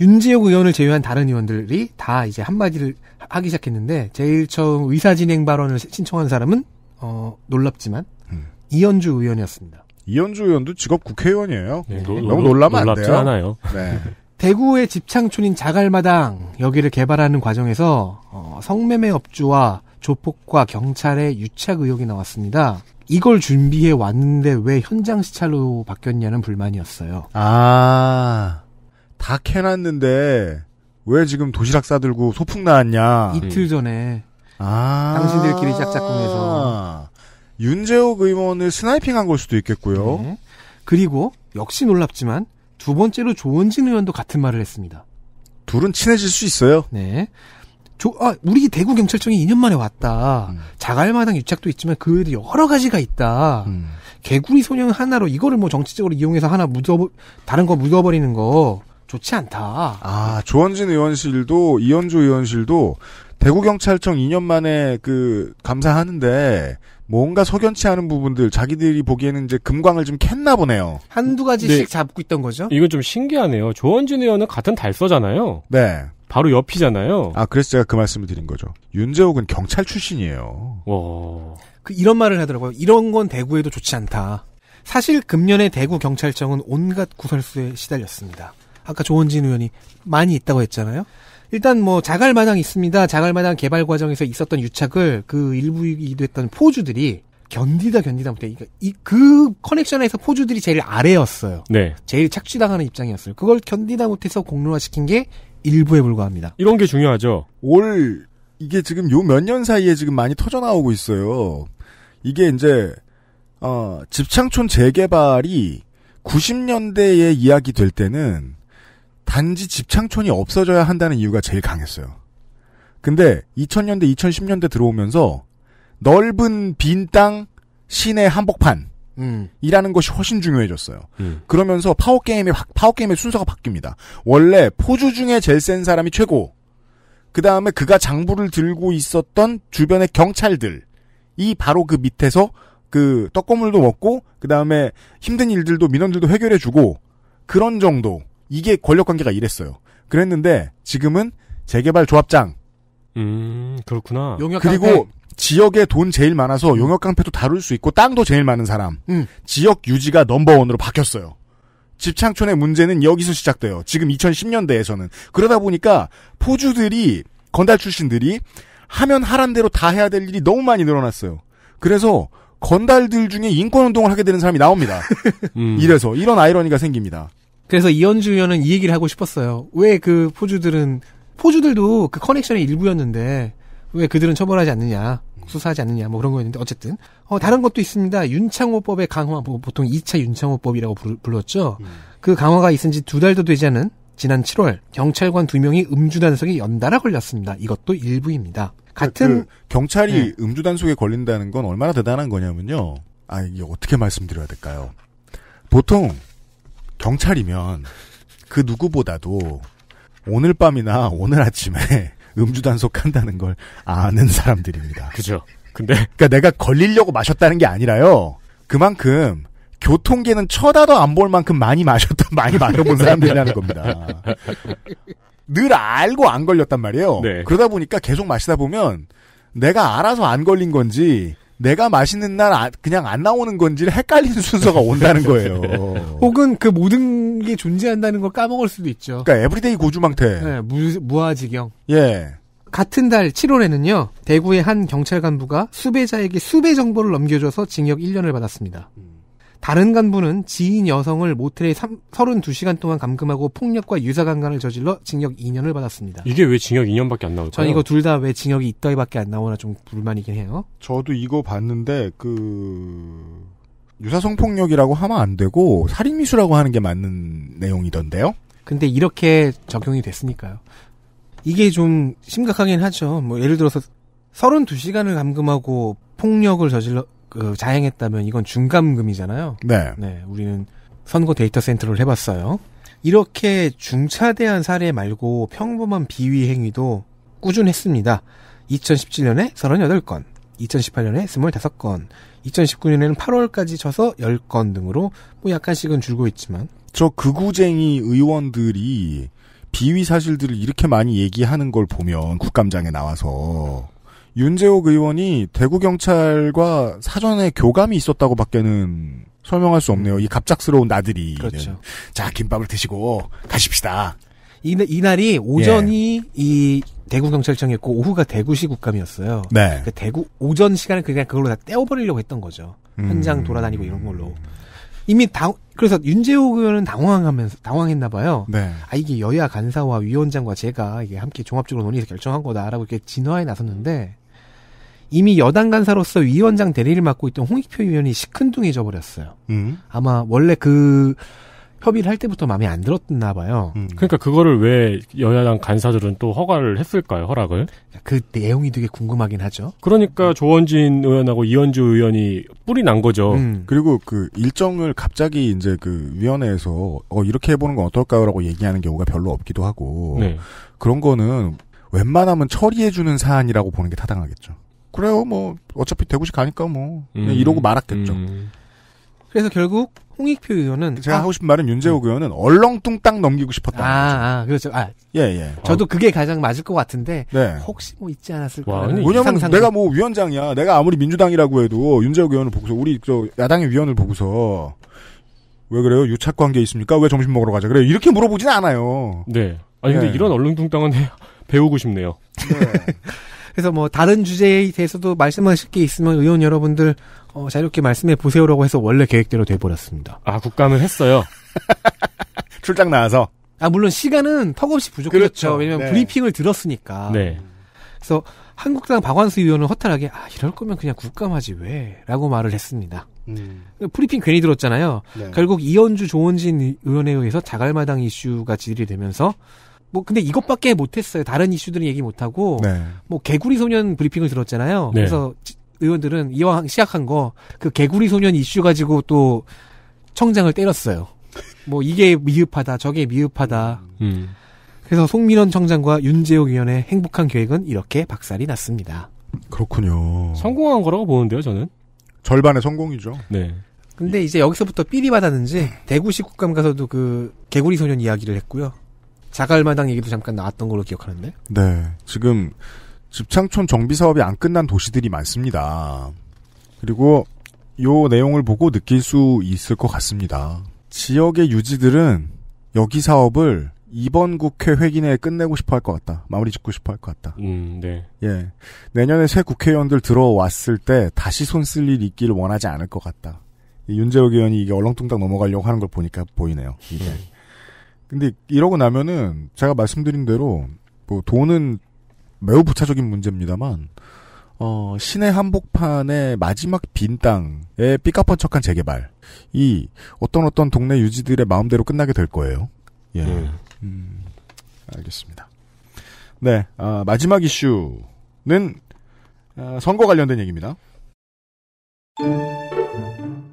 윤지혁 의원을 제외한 다른 의원들이 다 이제 한마디를 하기 시작했는데 제일 처음 의사진행 발언을 신청한 사람은 어, 놀랍지만 음. 이현주 의원이었습니다. 이현주 의원도 직업 국회의원이에요. 네, 노, 네. 너무 놀라면 안 돼요. 않아요. 네. [LAUGHS] 대구의 집창촌인 자갈마당 여기를 개발하는 과정에서 어, 성매매 업주와 조폭과 경찰의 유착 의혹이 나왔습니다. 이걸 준비해 왔는데 왜 현장 시찰로 바뀌었냐는 불만이었어요. 아, 다 캐놨는데 왜 지금 도시락 싸들고 소풍 나왔냐. 이틀 전에 아~ 당신들끼리 짝짝꿍해서 윤재욱 의원을 스나이핑한 걸 수도 있겠고요. 네. 그리고 역시 놀랍지만 두 번째로 조원진 의원도 같은 말을 했습니다. 둘은 친해질 수 있어요. 네. 조, 아, 우리 대구 경찰청이 2년 만에 왔다. 음. 자갈마당 유착도 있지만 그 외에도 여러 가지가 있다. 음. 개구리 소년 하나로 이거를 뭐 정치적으로 이용해서 하나 묻어 다른 거 묻어버리는 거 좋지 않다. 아 조원진 의원실도 이현주 의원실도 대구 경찰청 2년 만에 그 감사하는데 뭔가 석연치 않은 부분들 자기들이 보기에는 이제 금광을 좀 캤나 보네요. 한두 가지씩 네. 잡고 있던 거죠. 이건 좀 신기하네요. 조원진 의원은 같은 달서잖아요. 네. 바로 옆이잖아요. 아 그래서 제가 그 말씀을 드린 거죠. 윤재욱은 경찰 출신이에요. 와. 그 이런 말을 하더라고요. 이런 건 대구에도 좋지 않다. 사실 금년에 대구 경찰청은 온갖 구설수에 시달렸습니다. 아까 조원진 의원이 많이 있다고 했잖아요. 일단 뭐 자갈마당 있습니다. 자갈마당 개발 과정에서 있었던 유착을 그 일부이기 도했던 포주들이 견디다 견디다 못해. 그러니까 그 커넥션에서 포주들이 제일 아래였어요. 네. 제일 착취당하는 입장이었어요. 그걸 견디다 못해서 공론화시킨 게 일부에 불과합니다. 이런 게 중요하죠. 올 이게 지금 요 몇 년 사이에 지금 많이 터져 나오고 있어요. 이게 이제 어, 집창촌 재개발이 90년대에 이야기 될 때는 단지 집창촌이 없어져야 한다는 이유가 제일 강했어요. 근데 2000년대, 2010년대 들어오면서 넓은 빈 땅, 시내 한복판, 음. 이라는 것이 훨씬 중요해졌어요. 음. 그러면서 파워 게임의 파워 게임의 순서가 바뀝니다. 원래 포주 중에 제일 센 사람이 최고. 그 다음에 그가 장부를 들고 있었던 주변의 경찰들 이 바로 그 밑에서 그 떡고물도 먹고 그 다음에 힘든 일들도 민원들도 해결해주고 그런 정도. 이게 권력 관계가 이랬어요. 그랬는데 지금은 재개발 조합장. 음 그렇구나. 그리고 지역에 돈 제일 많아서 음. 용역 깡패도 다룰 수 있고 땅도 제일 많은 사람. 음. 지역 유지가 넘버원으로 바뀌었어요. 집창촌의 문제는 여기서 시작돼요. 지금 2010년대에서는 그러다 보니까 포주들이 건달 출신들이 하면 하란 대로 다 해야 될 일이 너무 많이 늘어났어요. 그래서 건달들 중에 인권 운동을 하게 되는 사람이 나옵니다. [LAUGHS] 음. 이래서 이런 아이러니가 생깁니다. 그래서 이현주 의원은 이 얘기를 하고 싶었어요. 왜 그 포주들은 포주들도 그 커넥션의 일부였는데 왜 그들은 처벌하지 않느냐, 수사하지 않느냐, 뭐 그런 거였는데 어쨌든 어, 다른 것도 있습니다. 윤창호법의 강화, 뭐 보통 2차 윤창호법이라고 불렀죠. 음. 그 강화가 있은 지 두 달도 되지 않은 지난 7월 경찰관 두 명이 음주 단속에 연달아 걸렸습니다. 이것도 일부입니다. 같은 그 경찰이 네. 음주 단속에 걸린다는 건 얼마나 대단한 거냐면요. 아 이게 어떻게 말씀드려야 될까요? 보통 경찰이면 그 누구보다도 오늘 밤이나 오늘 아침에 [LAUGHS] 음주 단속한다는 걸 아는 사람들입니다. 그죠. 근데 그러니까 내가 걸리려고 마셨다는 게 아니라요. 그만큼 교통계는 쳐다도 안 볼 만큼 많이 마셨던 많이 마셔본 네. 사람들이라는 겁니다. 늘 알고 안 걸렸단 말이에요. 네. 그러다 보니까 계속 마시다 보면 내가 알아서 안 걸린 건지 내가 맛있는 날 그냥 안 나오는 건지를 헷갈리는 [LAUGHS] 순서가 온다는 거예요. 혹은 그 모든 게 존재한다는 걸 까먹을 수도 있죠. 그러니까 에브리데이 고주망태. 네, 무, 무아지경. 예. 같은 달 7월에는요, 대구의 한 경찰 간부가 수배자에게 수배 정보를 넘겨줘서 징역 1년을 받았습니다. 음. 다른 간부는 지인 여성을 모텔에 3, 32시간 동안 감금하고 폭력과 유사강간을 저질러 징역 2년을 받았습니다. 이게 왜 징역 2년밖에 안 나올까요? 전 이거 둘 다 왜 징역이 이따위밖에안 나오나 좀 불만이긴 해요. 저도 이거 봤는데 그 유사성 폭력이라고 하면 안 되고 살인미수라고 하는 게 맞는 내용이던데요. 근데 이렇게 적용이 됐으니까요. 이게 좀 심각하긴 하죠. 뭐 예를 들어서 32시간을 감금하고 폭력을 저질러 그 자행했다면 이건 중감금이잖아요. 네. 네. 우리는 선거 데이터 센터를 해봤어요. 이렇게 중차대한 사례 말고 평범한 비위 행위도 꾸준했습니다. 2017년에 38건, 2018년에 25건, 2019년에는 8월까지 쳐서 10건 등으로 뭐 약간씩은 줄고 있지만 저 극우쟁이 의원들이 비위 사실들을 이렇게 많이 얘기하는 걸 보면 국감장에 나와서 윤재옥 의원이 대구 경찰과 사전에 교감이 있었다고 밖에는 설명할 수 없네요. 이 갑작스러운 나들이. 그렇죠. 자, 김밥을 드시고 가십시다. 이, 이날이 오전이 예. 이 대구 경찰청이었고 오후가 대구시 국감이었어요. 네. 그 대구 오전 시간을 그냥 그걸로 다 떼어버리려고 했던 거죠. 음. 현장 돌아다니고 이런 걸로. 이미 당 그래서 윤재호 의원은 당황하면서 당황했나 봐요. 네. 아 이게 여야 간사와 위원장과 제가 이게 함께 종합적으로 논의해서 결정한 거다라고 이렇게 진화에 나섰는데 이미 여당 간사로서 위원장 대리를 맡고 있던 홍익표 의원이 시큰둥해져 버렸어요. 음. 아마 원래 그 협의를 할 때부터 마음에 안 들었나 봐요. 음. 그러니까 그거를 왜 여야당 간사들은 또 허가를 했을까요? 허락을? 그 내용이 되게 궁금하긴 하죠. 그러니까 음. 조원진 의원하고 이현주 의원이 뿔이 난 거죠. 음. 그리고 그 일정을 갑자기 이제 그 위원회에서 어 이렇게 해보는 건 어떨까요라고 얘기하는 경우가 별로 없기도 하고 네. 그런 거는 웬만하면 처리해주는 사안이라고 보는 게 타당하겠죠. 그래요, 뭐 어차피 대구시 가니까 뭐 음. 이러고 말았겠죠. 음. 그래서 결국 홍익표 의원은 제가 아, 하고 싶은 말은 윤재욱 음. 의원은 얼렁뚱땅 넘기고 싶었다. 아, 아, 그렇죠. 아, 예, 예. 저도 아. 그게 가장 맞을 것 같은데 네. 혹시 뭐 있지 않았을까? 왜냐면 하 내가 뭐 위원장이야. 내가 아무리 민주당이라고 해도 윤재욱 의원을 보고서 우리 저 야당의 위원을 보고서 왜 그래요? 유착 관계 있습니까? 왜 점심 먹으러 가자? 그래 이렇게 물어보진 않아요. 네. 아니 네. 근데 이런 얼렁뚱땅은 [LAUGHS] 배우고 싶네요. 네. 그래서 뭐 다른 주제에 대해서도 말씀하실 게 있으면 의원 여러분들 어, 자유롭게 말씀해 보세요라고 해서 원래 계획대로 돼버렸습니다. 아 국감을 했어요. [LAUGHS] 출장 나와서. 아 물론 시간은 턱없이 부족했죠. 그렇죠. 왜냐면 네. 브리핑을 들었으니까. 네. 그래서 한국당 박완수 의원은 허탈하게 아 이럴 거면 그냥 국감하지 왜라고 말을 했습니다. 음. 브리핑 괜히 들었잖아요. 네. 결국 이현주 조원진 의원에 의해서 자갈마당 이슈가 질이 되면서 뭐 근데 이것밖에 못했어요. 다른 이슈들은 얘기 못하고 네. 뭐 개구리 소년 브리핑을 들었잖아요. 네. 그래서 의원들은 이왕 시작한 거 그 개구리 소년 이슈 가지고 또 청장을 때렸어요. 뭐 이게 미흡하다, 저게 미흡하다. 음. 음. 그래서 송민원 청장과 윤재옥 위원의 행복한 계획은 이렇게 박살이 났습니다. 그렇군요. 성공한 거라고 보는데요, 저는. 절반의 성공이죠. 네. 근데 이제 여기서부터 삐이 받았는지 대구시 국감 가서도 그 개구리 소년 이야기를 했고요. 자갈마당 얘기도 잠깐 나왔던 걸로 기억하는데. 네. 지금 집창촌 정비 사업이 안 끝난 도시들이 많습니다. 그리고 요 내용을 보고 느낄 수 있을 것 같습니다. 지역의 유지들은 여기 사업을 이번 국회 회기내에 끝내고 싶어 할 것 같다. 마무리 짓고 싶어 할 것 같다. 음, 네. 예. 내년에 새 국회의원들 들어왔을 때 다시 손쓸 일 있기를 원하지 않을 것 같다. 윤재욱 의원이 이게 얼렁뚱땅 넘어가려고 하는 걸 보니까 보이네요. 이게. 음. 근데 이러고 나면은 제가 말씀드린 대로 뭐 돈은 매우 부차적인 문제입니다만 어, 시내 한복판의 마지막 빈 땅에 삐까뻔쩍한 재개발. 이 어떤 어떤 동네 유지들의 마음대로 끝나게 될 거예요. 예. 예. 음. 알겠습니다. 네, 아, 마지막 이슈는 아, 선거 관련된 얘기입니다.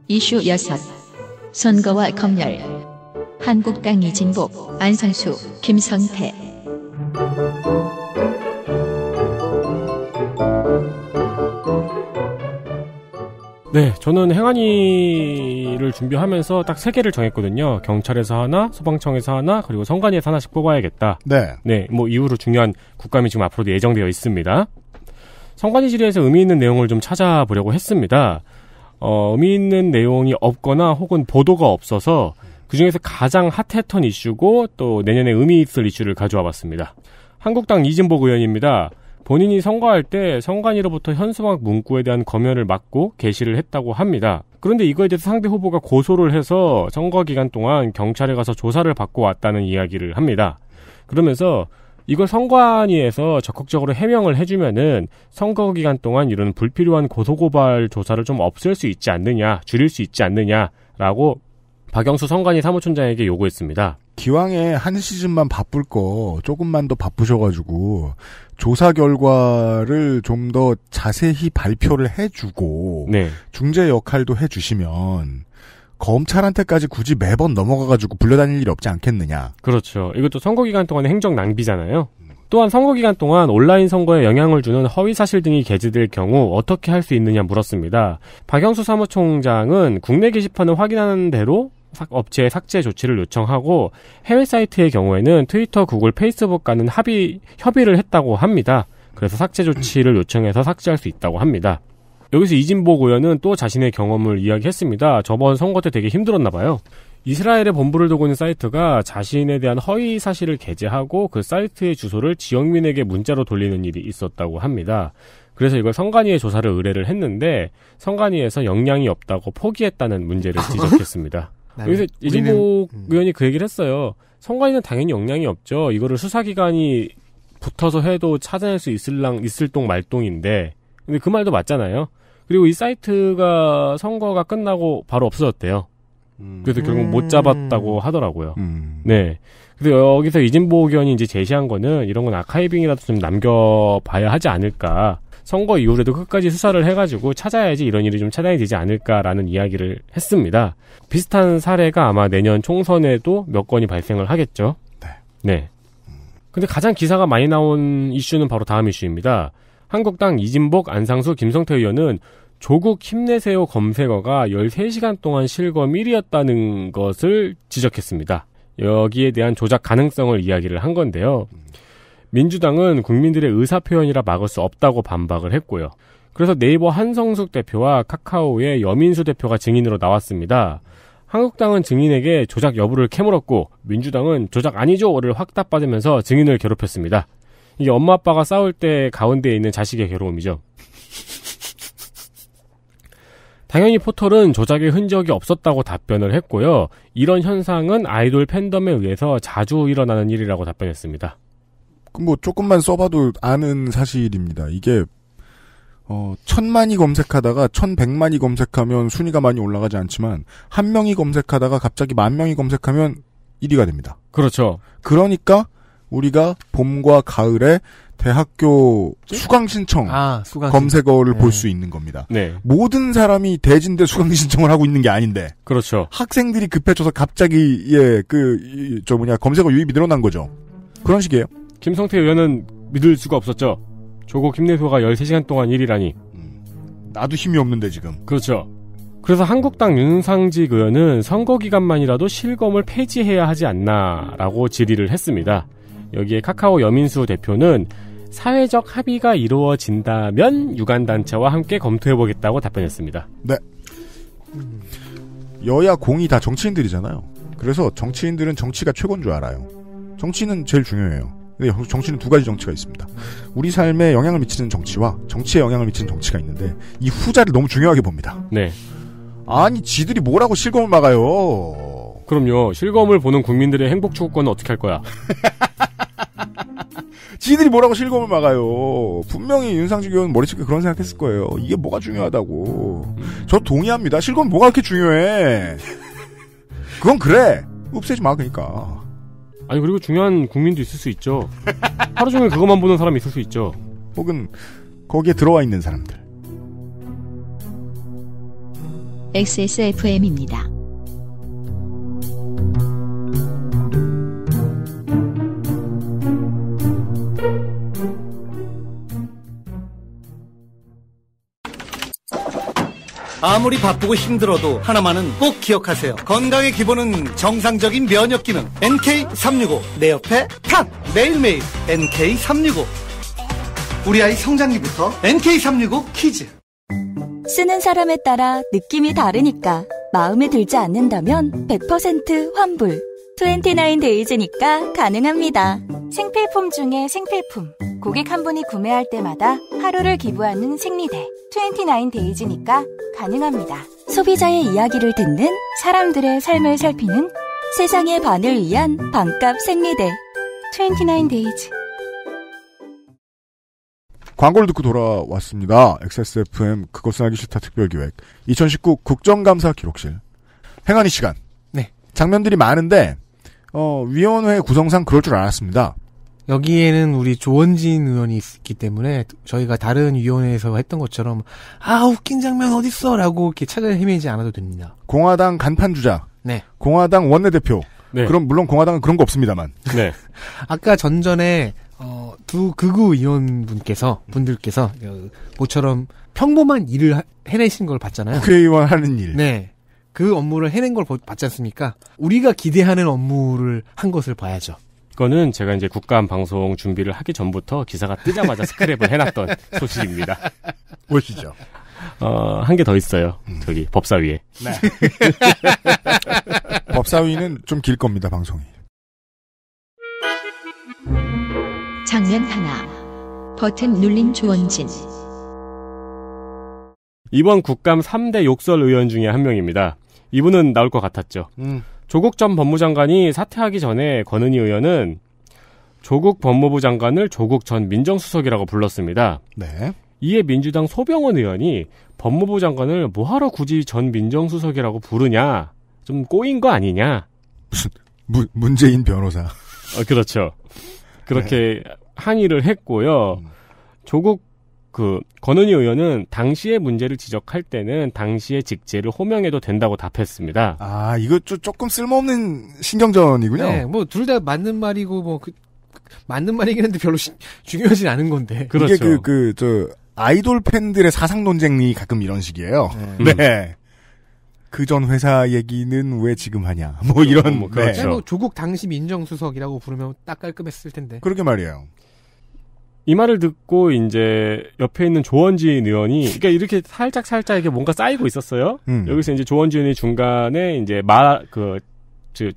이슈 6. 선거와 검열. 한국당 이진복, 안상수, 김성태 네, 저는 행안위를 준비하면서 딱 세 개를 정했거든요. 경찰에서 하나, 소방청에서 하나, 그리고 선관위에서 하나씩 뽑아야겠다. 네. 네, 뭐 이후로 중요한 국감이 지금 앞으로도 예정되어 있습니다. 선관위 질의에서 의미 있는 내용을 좀 찾아보려고 했습니다. 어, 의미 있는 내용이 없거나 혹은 보도가 없어서 그중에서 가장 핫했던 이슈고 또 내년에 의미 있을 이슈를 가져와 봤습니다. 한국당 이진복 의원입니다. 본인이 선거할 때 선관위로부터 현수막 문구에 대한 검열을 막고 게시를 했다고 합니다. 그런데 이거에 대해서 상대 후보가 고소를 해서 선거 기간 동안 경찰에 가서 조사를 받고 왔다는 이야기를 합니다. 그러면서 이걸 선관위에서 적극적으로 해명을 해주면은 선거 기간 동안 이런 불필요한 고소고발 조사를 좀 없앨 수 있지 않느냐, 줄일 수 있지 않느냐라고 박영수 선관위 사무총장에게 요구했습니다. 기왕에 한 시즌만 바쁠 거 조금만 더 바쁘셔가지고 조사 결과를 좀 더 자세히 발표를 해주고 네. 중재 역할도 해주시면 검찰한테까지 굳이 매번 넘어가가지고 불려다닐 일이 없지 않겠느냐. 그렇죠. 이것도 선거 기간 동안 행정 낭비잖아요. 또한 선거 기간 동안 온라인 선거에 영향을 주는 허위 사실 등이 게재될 경우 어떻게 할 수 있느냐 물었습니다. 박영수 사무총장은 국내 게시판을 확인하는 대로 업체의 삭제 조치를 요청하고 해외 사이트의 경우에는 트위터, 구글, 페이스북 과는 합의 협의를 했다고 합니다. 그래서 삭제 조치를 요청해서 삭제할 수 있다고 합니다. 여기서 이진복 의원은 또 자신의 경험을 이야기했습니다. 저번 선거 때 되게 힘들었나 봐요. 이스라엘의 본부를 두고 있는 사이트가 자신에 대한 허위 사실을 게재하고 그 사이트의 주소를 지역민에게 문자로 돌리는 일이 있었다고 합니다. 그래서 이걸 성관위에 조사를 의뢰를 했는데 성관위에서 역량이 없다고 포기했다는 문제를 지적했습니다. 여기서 이진복 음. 의원이 그 얘기를 했어요. 선관위는 당연히 역량이 없죠. 이거를 수사기관이 붙어서 해도 찾아낼 수 있을랑 있을 동 말동인데 근데 그 말도 맞잖아요. 그리고 이 사이트가 선거가 끝나고 바로 없어졌대요. 음. 그래서 결국 못 잡았다고 음. 하더라고요. 음. 네. 그래서 여기서 이진보 의원이 이제 제시한 거는 이런 건 아카이빙이라도 좀 남겨봐야 하지 않을까. 선거 이후에도 끝까지 수사를 해가지고 찾아야지 이런 일이 좀 차단이 되지 않을까라는 이야기를 했습니다. 비슷한 사례가 아마 내년 총선에도 몇 건이 발생을 하겠죠. 네. 네. 근데 가장 기사가 많이 나온 이슈는 바로 다음 이슈입니다. 한국당 이진복, 안상수, 김성태 의원은 조국 힘내세요 검색어가 13시간 동안 실검 1위였다는 것을 지적했습니다. 여기에 대한 조작 가능성을 이야기를 한 건데요. 음. 민주당은 국민들의 의사표현이라 막을 수 없다고 반박을 했고요. 그래서 네이버 한성숙 대표와 카카오의 여민수 대표가 증인으로 나왔습니다. 한국당은 증인에게 조작 여부를 캐물었고 민주당은 조작 아니죠를 확답받으면서 증인을 괴롭혔습니다. 이게 엄마 아빠가 싸울 때 가운데에 있는 자식의 괴로움이죠. 당연히 포털은 조작의 흔적이 없었다고 답변을 했고요. 이런 현상은 아이돌 팬덤에 의해서 자주 일어나는 일이라고 답변했습니다. 뭐 조금만 써봐도 아는 사실입니다. 이게 어, 천만이 검색하다가 천백만이 검색하면 순위가 많이 올라가지 않지만 한 명이 검색하다가 갑자기 만 명이 검색하면 1위가 됩니다. 그렇죠. 그러니까 우리가 봄과 가을에 대학교 네. 수강 신청 아, 검색어를 네. 볼수 있는 겁니다. 네. 모든 사람이 대진대 수강 신청을 하고 있는 게 아닌데. 그렇죠. 학생들이 급해져서 갑자기 예그저 뭐냐 검색어 유입이 늘어난 거죠. 그런 식이에요. 김성태 의원은 믿을 수가 없었죠. 조국 힘내소가 13시간 동안 일이라니. 음. 나도 힘이 없는데 지금. 그렇죠. 그래서 한국당 윤상직 의원은 선거 기간만이라도 실검을 폐지해야 하지 않나라고 질의를 했습니다. 여기에 카카오 여민수 대표는 사회적 합의가 이루어진다면 유관단체와 함께 검토해보겠다고 답변했습니다. 네. 여야 공이 다 정치인들이잖아요. 그래서 정치인들은 정치가 최고인 줄 알아요. 정치는 제일 중요해요. 근데 네, 정치는 두 가지 정치가 있습니다. 우리 삶에 영향을 미치는 정치와 정치에 영향을 미치는 정치가 있는데 이 후자를 너무 중요하게 봅니다. 네. 아니 지들이 뭐라고 실검을 막아요. 그럼요. 실검을 보는 국민들의 행복 추구권은 어떻게 할 거야? [LAUGHS] 지들이 뭐라고 실검을 막아요. 분명히 윤상주 의원 머릿속에 그런 생각했을 거예요. 이게 뭐가 중요하다고. 저 동의합니다. 실검 뭐가 그렇게 중요해? 그건 그래. 없애지 마 그러니까. 아니 그리고 중요한 국민도 있을 수 있죠. [LAUGHS] 하루 종일 그것만 보는 사람이 있을 수 있죠. 혹은 거기에 들어와 있는 사람들. XSFM입니다. 아무리 바쁘고 힘들어도 하나만은 꼭 기억하세요. 건강의 기본은 정상적인 면역 기능. NK365. 내 옆에 탑! 매일매일 NK365. 우리 아이 성장기부터 NK365 퀴즈 쓰는 사람에 따라 느낌이 다르니까 마음에 들지 않는다면 100% 환불. 29데이즈니까 가능합니다. 생필품 중에 생필품. 고객 한 분이 구매할 때마다 하루를 기부하는 생리대 29데이즈니까 가능합니다. 소비자의 이야기를 듣는 사람들의 삶을 살피는 세상의 반을 위한 반값 생리대 29데이즈 광고를 듣고 돌아왔습니다. XSFM 그것은 알기 싫다 특별기획 2019 국정감사 기록실 행안위 시간 네. 장면들이 많은데 어, 위원회 구성상 그럴 줄 알았습니다. 여기에는 우리 조원진 의원이 있기 때문에 저희가 다른 위원회에서 했던 것처럼 아 웃긴 장면 어딨어 라고 이렇게 찾아 헤매지 않아도 됩니다. 공화당 간판 주자. 네. 공화당 원내대표. 네. 그럼 물론 공화당은 그런 거 없습니다만. 네. [LAUGHS] 아까 전전에 어, 두 극우 의원분께서 분들께서 그, 모처럼 평범한 일을 하, 해내신 걸 봤잖아요. 국회의원 하는 일. 네. 그 업무를 해낸 걸 봤지 않습니까? 우리가 기대하는 업무를 한 것을 봐야죠. 거는 제가 이제 국감 방송 준비를 하기 전부터 기사가 뜨자마자 [LAUGHS] 스크랩을 해놨던 소식입니다. 보시죠. 어, 한 개 더 있어요. 음. 저기, 법사위에. 네. [LAUGHS] 법사위는 좀 길 겁니다, 방송이. 장면 하나. 버튼 눌린 조원진. 이번 국감 3대 욕설 의원 중에 한 명입니다. 이분은 나올 것 같았죠. 음. 조국 전 법무장관이 사퇴하기 전에 권은희 의원은 조국 법무부 장관을 조국 전 민정수석이라고 불렀습니다. 네. 이에 민주당 소병원 의원이 법무부 장관을 뭐하러 굳이 전 민정수석이라고 부르냐? 좀 꼬인 거 아니냐? 무슨 문, 문재인 변호사. 어, 그렇죠. 그렇게 네. 항의를 했고요. 음. 조국 그 권은희 의원은 당시의 문제를 지적할 때는 당시의 직제를 호명해도 된다고 답했습니다. 아 이거 좀 조금 쓸모없는 신경전이군요. 네, 뭐 둘 다 맞는 말이고 뭐 그, 맞는 말이긴 한데 별로 중요하진 않은 건데. 그렇죠. 이게 그, 그그 저 아이돌 팬들의 사상 논쟁이 가끔 이런 식이에요. 네. 네. 그전 회사 얘기는 왜 지금 하냐. 뭐 그렇죠. 이런. 뭐, 그렇죠. 네. 뭐 조국 당시 민정수석이라고 부르면 딱 깔끔했을 텐데. 그렇게 말이에요. 이 말을 듣고 이제 옆에 있는 조원진 의원이 그러니까 이렇게 살짝 살짝 이게 뭔가 쌓이고 있었어요. 음. 여기서 이제 조원진 의원이 중간에 이제 말그좀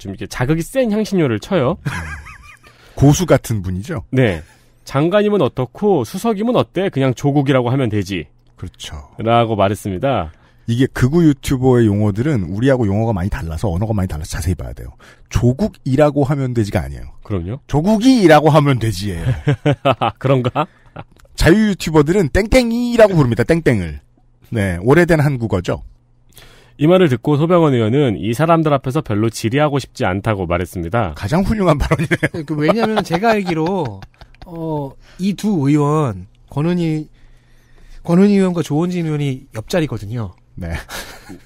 이렇게 자극이 센 향신료를 쳐요. [LAUGHS] 고수 같은 분이죠. 네. 장관님은 어떻고 수석임은 어때? 그냥 조국이라고 하면 되지. 그렇죠. 라고 말했습니다. 이게 극우 유튜버의 용어들은 우리하고 용어가 많이 달라서 언어가 많이 달라서 자세히 봐야 돼요. 조국이라고 하면 되지가 아니에요. 그럼요. 조국이라고 하면 되지 [LAUGHS] 그런가? 자유 유튜버들은 땡땡이라고 부릅니다. 땡땡을. 네, 오래된 한국어죠. 이 말을 듣고 소병원 의원은 이 사람들 앞에서 별로 질의하고 싶지 않다고 말했습니다. 가장 훌륭한 발언이네요. 네, 그 왜냐하면 제가 알기로 어, 이두 의원 권은희 권은희 의원과 조원진 의원이 옆자리거든요. 네.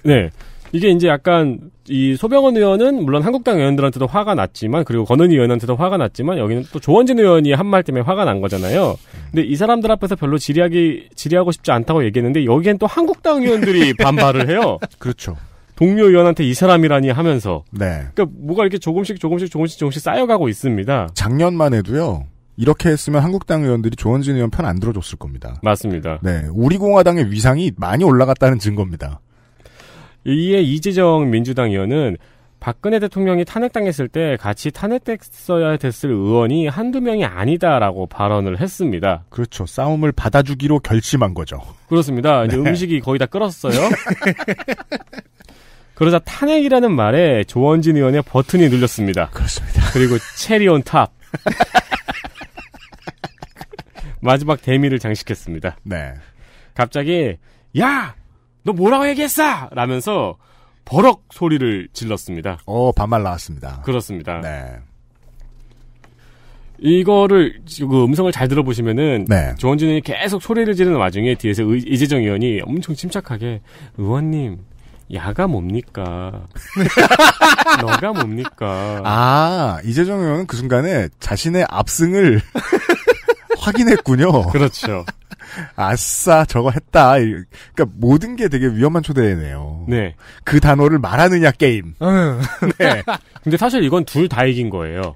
네. 이게 이제 약간 이 소병원 의원은 물론 한국당 의원들한테도 화가 났지만 그리고 권은희 의원한테도 화가 났지만 여기는 또 조원진 의원이 한 말 때문에 화가 난 거잖아요. 근데 이 사람들 앞에서 별로 질의하기 질의하고 싶지 않다고 얘기했는데 여기엔 또 한국당 의원들이 [LAUGHS] 반발을 해요. 그렇죠. 동료 의원한테 이 사람이라니 하면서 네. 그러니까 뭐가 이렇게 조금씩 조금씩 조금씩 조금씩 쌓여가고 있습니다. 작년만 해도요. 이렇게 했으면 한국당 의원들이 조원진 의원 편 안 들어줬을 겁니다. 맞습니다. 네, 우리 공화당의 위상이 많이 올라갔다는 증거입니다. 이에 이재정 민주당 의원은 박근혜 대통령이 탄핵당했을 때 같이 탄핵됐어야 됐을 의원이 한두 명이 아니다라고 발언을 했습니다. 그렇죠. 싸움을 받아주기로 결심한 거죠. 그렇습니다. 이제 네. 음식이 거의 다 끓었어요. [LAUGHS] 그러자 탄핵이라는 말에 조원진 의원의 버튼이 눌렸습니다. 그렇습니다. 그리고 체리 온 탑. 마지막 대미를 장식했습니다. 네. 갑자기 야! 너 뭐라고 얘기했어! 라면서 버럭 소리를 질렀습니다. 어, 반말 나왔습니다. 그렇습니다. 네. 이거를 그 음성을 잘 들어보시면은 네. 조원진 의원이 계속 소리를 지르는 와중에 뒤에서 의, 이재정 의원이 엄청 침착하게 의원님 야가 뭡니까? [LAUGHS] 너가 뭡니까? 아 이재정 의원은 그 순간에 자신의 압승을 [LAUGHS] 확인했군요. [LAUGHS] 그렇죠. 아싸 저거 했다. 그러니까 모든 게 되게 위험한 초대네요. 네. 그 단어를 말하느냐 게임. [LAUGHS] 네. 근데 사실 이건 둘 다 이긴 거예요.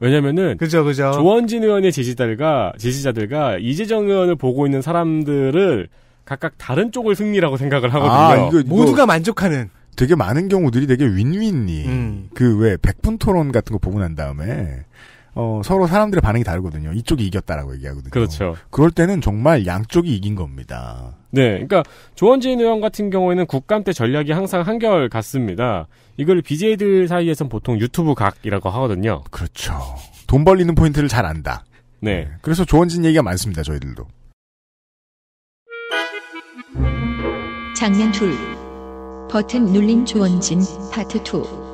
왜냐면은 그죠 그죠. 조원진 의원의 지지자들과 지지자들과 이재정 의원을 보고 있는 사람들을 각각 다른 쪽을 승리라고 생각을 아, 하거든요. 아, 이거, 이거 모두가 만족하는. 되게 많은 경우들이 되게 윈윈이 음. 그왜 백분 토론 같은 거 보고 난 다음에 어, 서로 사람들의 반응이 다르거든요. 이쪽이 이겼다라고 얘기하거든요. 그렇죠. 그럴 때는 정말 양쪽이 이긴 겁니다. 네. 그러니까 조원진 의원 같은 경우에는 국감 때 전략이 항상 한결 같습니다. 이걸 BJ들 사이에선 보통 유튜브 각이라고 하거든요. 그렇죠. 돈 벌리는 포인트를 잘 안다. 네. 네. 그래서 조원진 얘기가 많습니다. 저희들도. 장면 둘. 버튼 눌린 조원진 파트 2.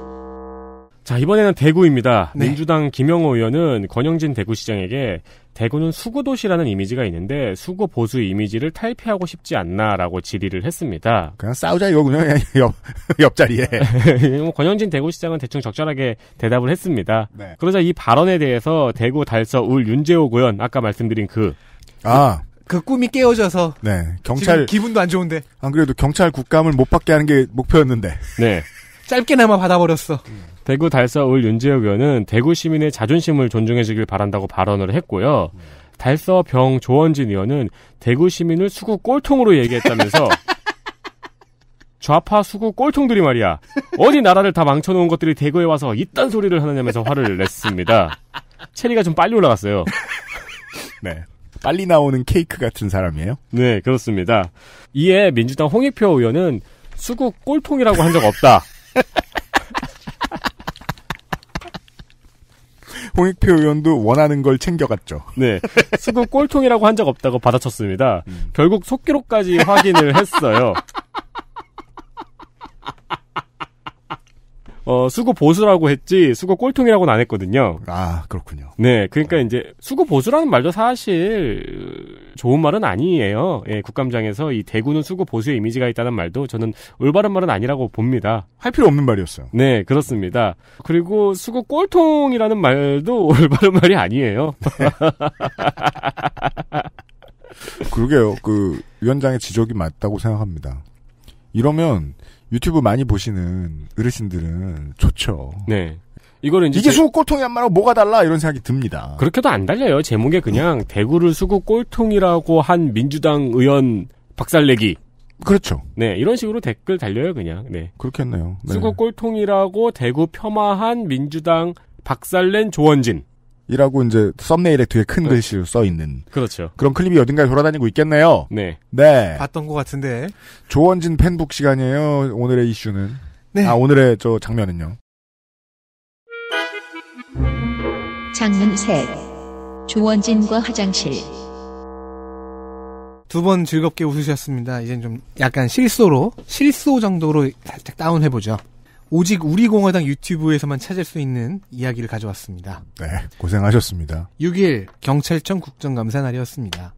자, 이번에는 대구입니다. 네. 민주당 김영호 의원은 권영진 대구시장에게 대구는 수구도시라는 이미지가 있는데 수구 보수 이미지를 탈피하고 싶지 않나라고 질의를 했습니다. 그냥 싸우자 이거군요. [LAUGHS] 옆, 옆자리에. [LAUGHS] 뭐 권영진 대구시장은 대충 적절하게 대답을 했습니다. 네. 그러자 이 발언에 대해서 대구 달서 울 윤재호 의원 아까 말씀드린 그 아. 그 꿈이 깨어져서 네 경찰 기분도 안 좋은데 안 그래도 경찰 국감을 못 받게 하는 게 목표였는데 네 [LAUGHS] 짧게나마 받아버렸어 음. 대구 달서 올 윤재혁 의원은 대구 시민의 자존심을 존중해주길 바란다고 발언을 했고요. 음. 달서 병 조원진 의원은 대구 시민을 수구 꼴통으로 얘기했다면서 [LAUGHS] 좌파 수구 꼴통들이 말이야. 어디 나라를 다 망쳐놓은 것들이 대구에 와서 이딴 소리를 하느냐면서 화를 냈습니다. 체리가 좀 빨리 올라갔어요. [LAUGHS] 네. 빨리 나오는 케이크 같은 사람이에요? 네, 그렇습니다. 이에 민주당 홍익표 의원은 수국 꼴통이라고 한 적 없다. 홍익표 의원도 원하는 걸 챙겨갔죠. 네. 수구 꼴통이라고 한 적 없다고 받아쳤습니다. 음. 결국 속기록까지 확인을 했어요. 어, 수구 보수라고 했지, 수구 꼴통이라고는 안 했거든요. 아, 그렇군요. 네, 그러니까 네. 이제, 수구 보수라는 말도 사실, 좋은 말은 아니에요. 예, 국감장에서 이 대구는 수구 보수의 이미지가 있다는 말도 저는 올바른 말은 아니라고 봅니다. 할 필요 없는 말이었어요. 네, 그렇습니다. 그리고 수구 꼴통이라는 말도 [LAUGHS] 올바른 말이 아니에요. [LAUGHS] 그러게요. 그 위원장의 지적이 맞다고 생각합니다. 이러면 유튜브 많이 보시는 어르신들은 좋죠. 네. 이거는 이제 이게 제... 수구 꼴통이 안 말하고 뭐가 달라 이런 생각이 듭니다. 그렇게도 안 달려요. 제목에 그냥 음. 대구를 수구 꼴통이라고 한 민주당 의원 박살내기. 그렇죠. 네, 이런 식으로 댓글 달려요, 그냥. 네. 그렇겠네요. 네. 수구 꼴통이라고 대구 폄하한 민주당 박살낸 조원진. 이라고 이제 썸네일에 뒤에 큰 그렇죠. 글씨로 써 있는 그렇죠. 그런 클립이 어딘가에 돌아다니고 있겠네요. 네. 네. 봤던 것 같은데. 조원진 팬북 시간이에요. 오늘의 이슈는. 네. 아, 오늘의 저 장면은요. 장문 셋. 조원진과 화장실. 두 번 즐겁게 웃으셨습니다. 이젠 좀 약간 실소로, 실소 정도로 살짝 다운해보죠. 오직 우리 공화당 유튜브에서만 찾을 수 있는 이야기를 가져왔습니다. 네, 고생하셨습니다. 6일 경찰청 국정감사 날이었습니다.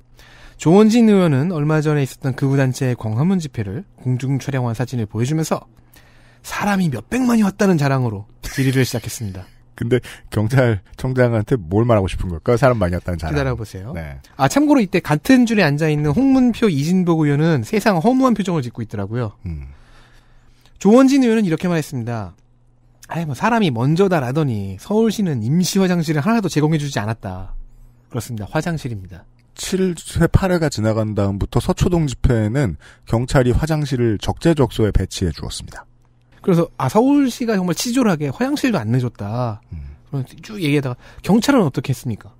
조원진 의원은 얼마 전에 있었던 극우단체의 그 광화문 집회를 공중 촬영한 사진을 보여주면서 사람이 몇백만이 왔다는 자랑으로 질의를 시작했습니다. 근데 경찰청장한테 뭘 말하고 싶은 걸까요? 사람 많이 왔다는 자랑. 기다려보세요. 네. 아, 참고로 이때 같은 줄에 앉아있는 홍문표 이진복 의원은 세상 허무한 표정을 짓고 있더라고요. 음. 조원진 의원은 이렇게 말했습니다. 아이, 뭐, 사람이 먼저다라더니 서울시는 임시 화장실을 하나도 제공해주지 않았다. 그렇습니다. 화장실입니다. 7회, 8회가 지나간 다음부터 서초동 집회에는 경찰이 화장실을 적재적소에 배치해 주었습니다. 그래서 아 서울시가 정말 치졸하게 화장실도 안 내줬다. 그쭉 얘기하다가 경찰은 어떻게 했습니까?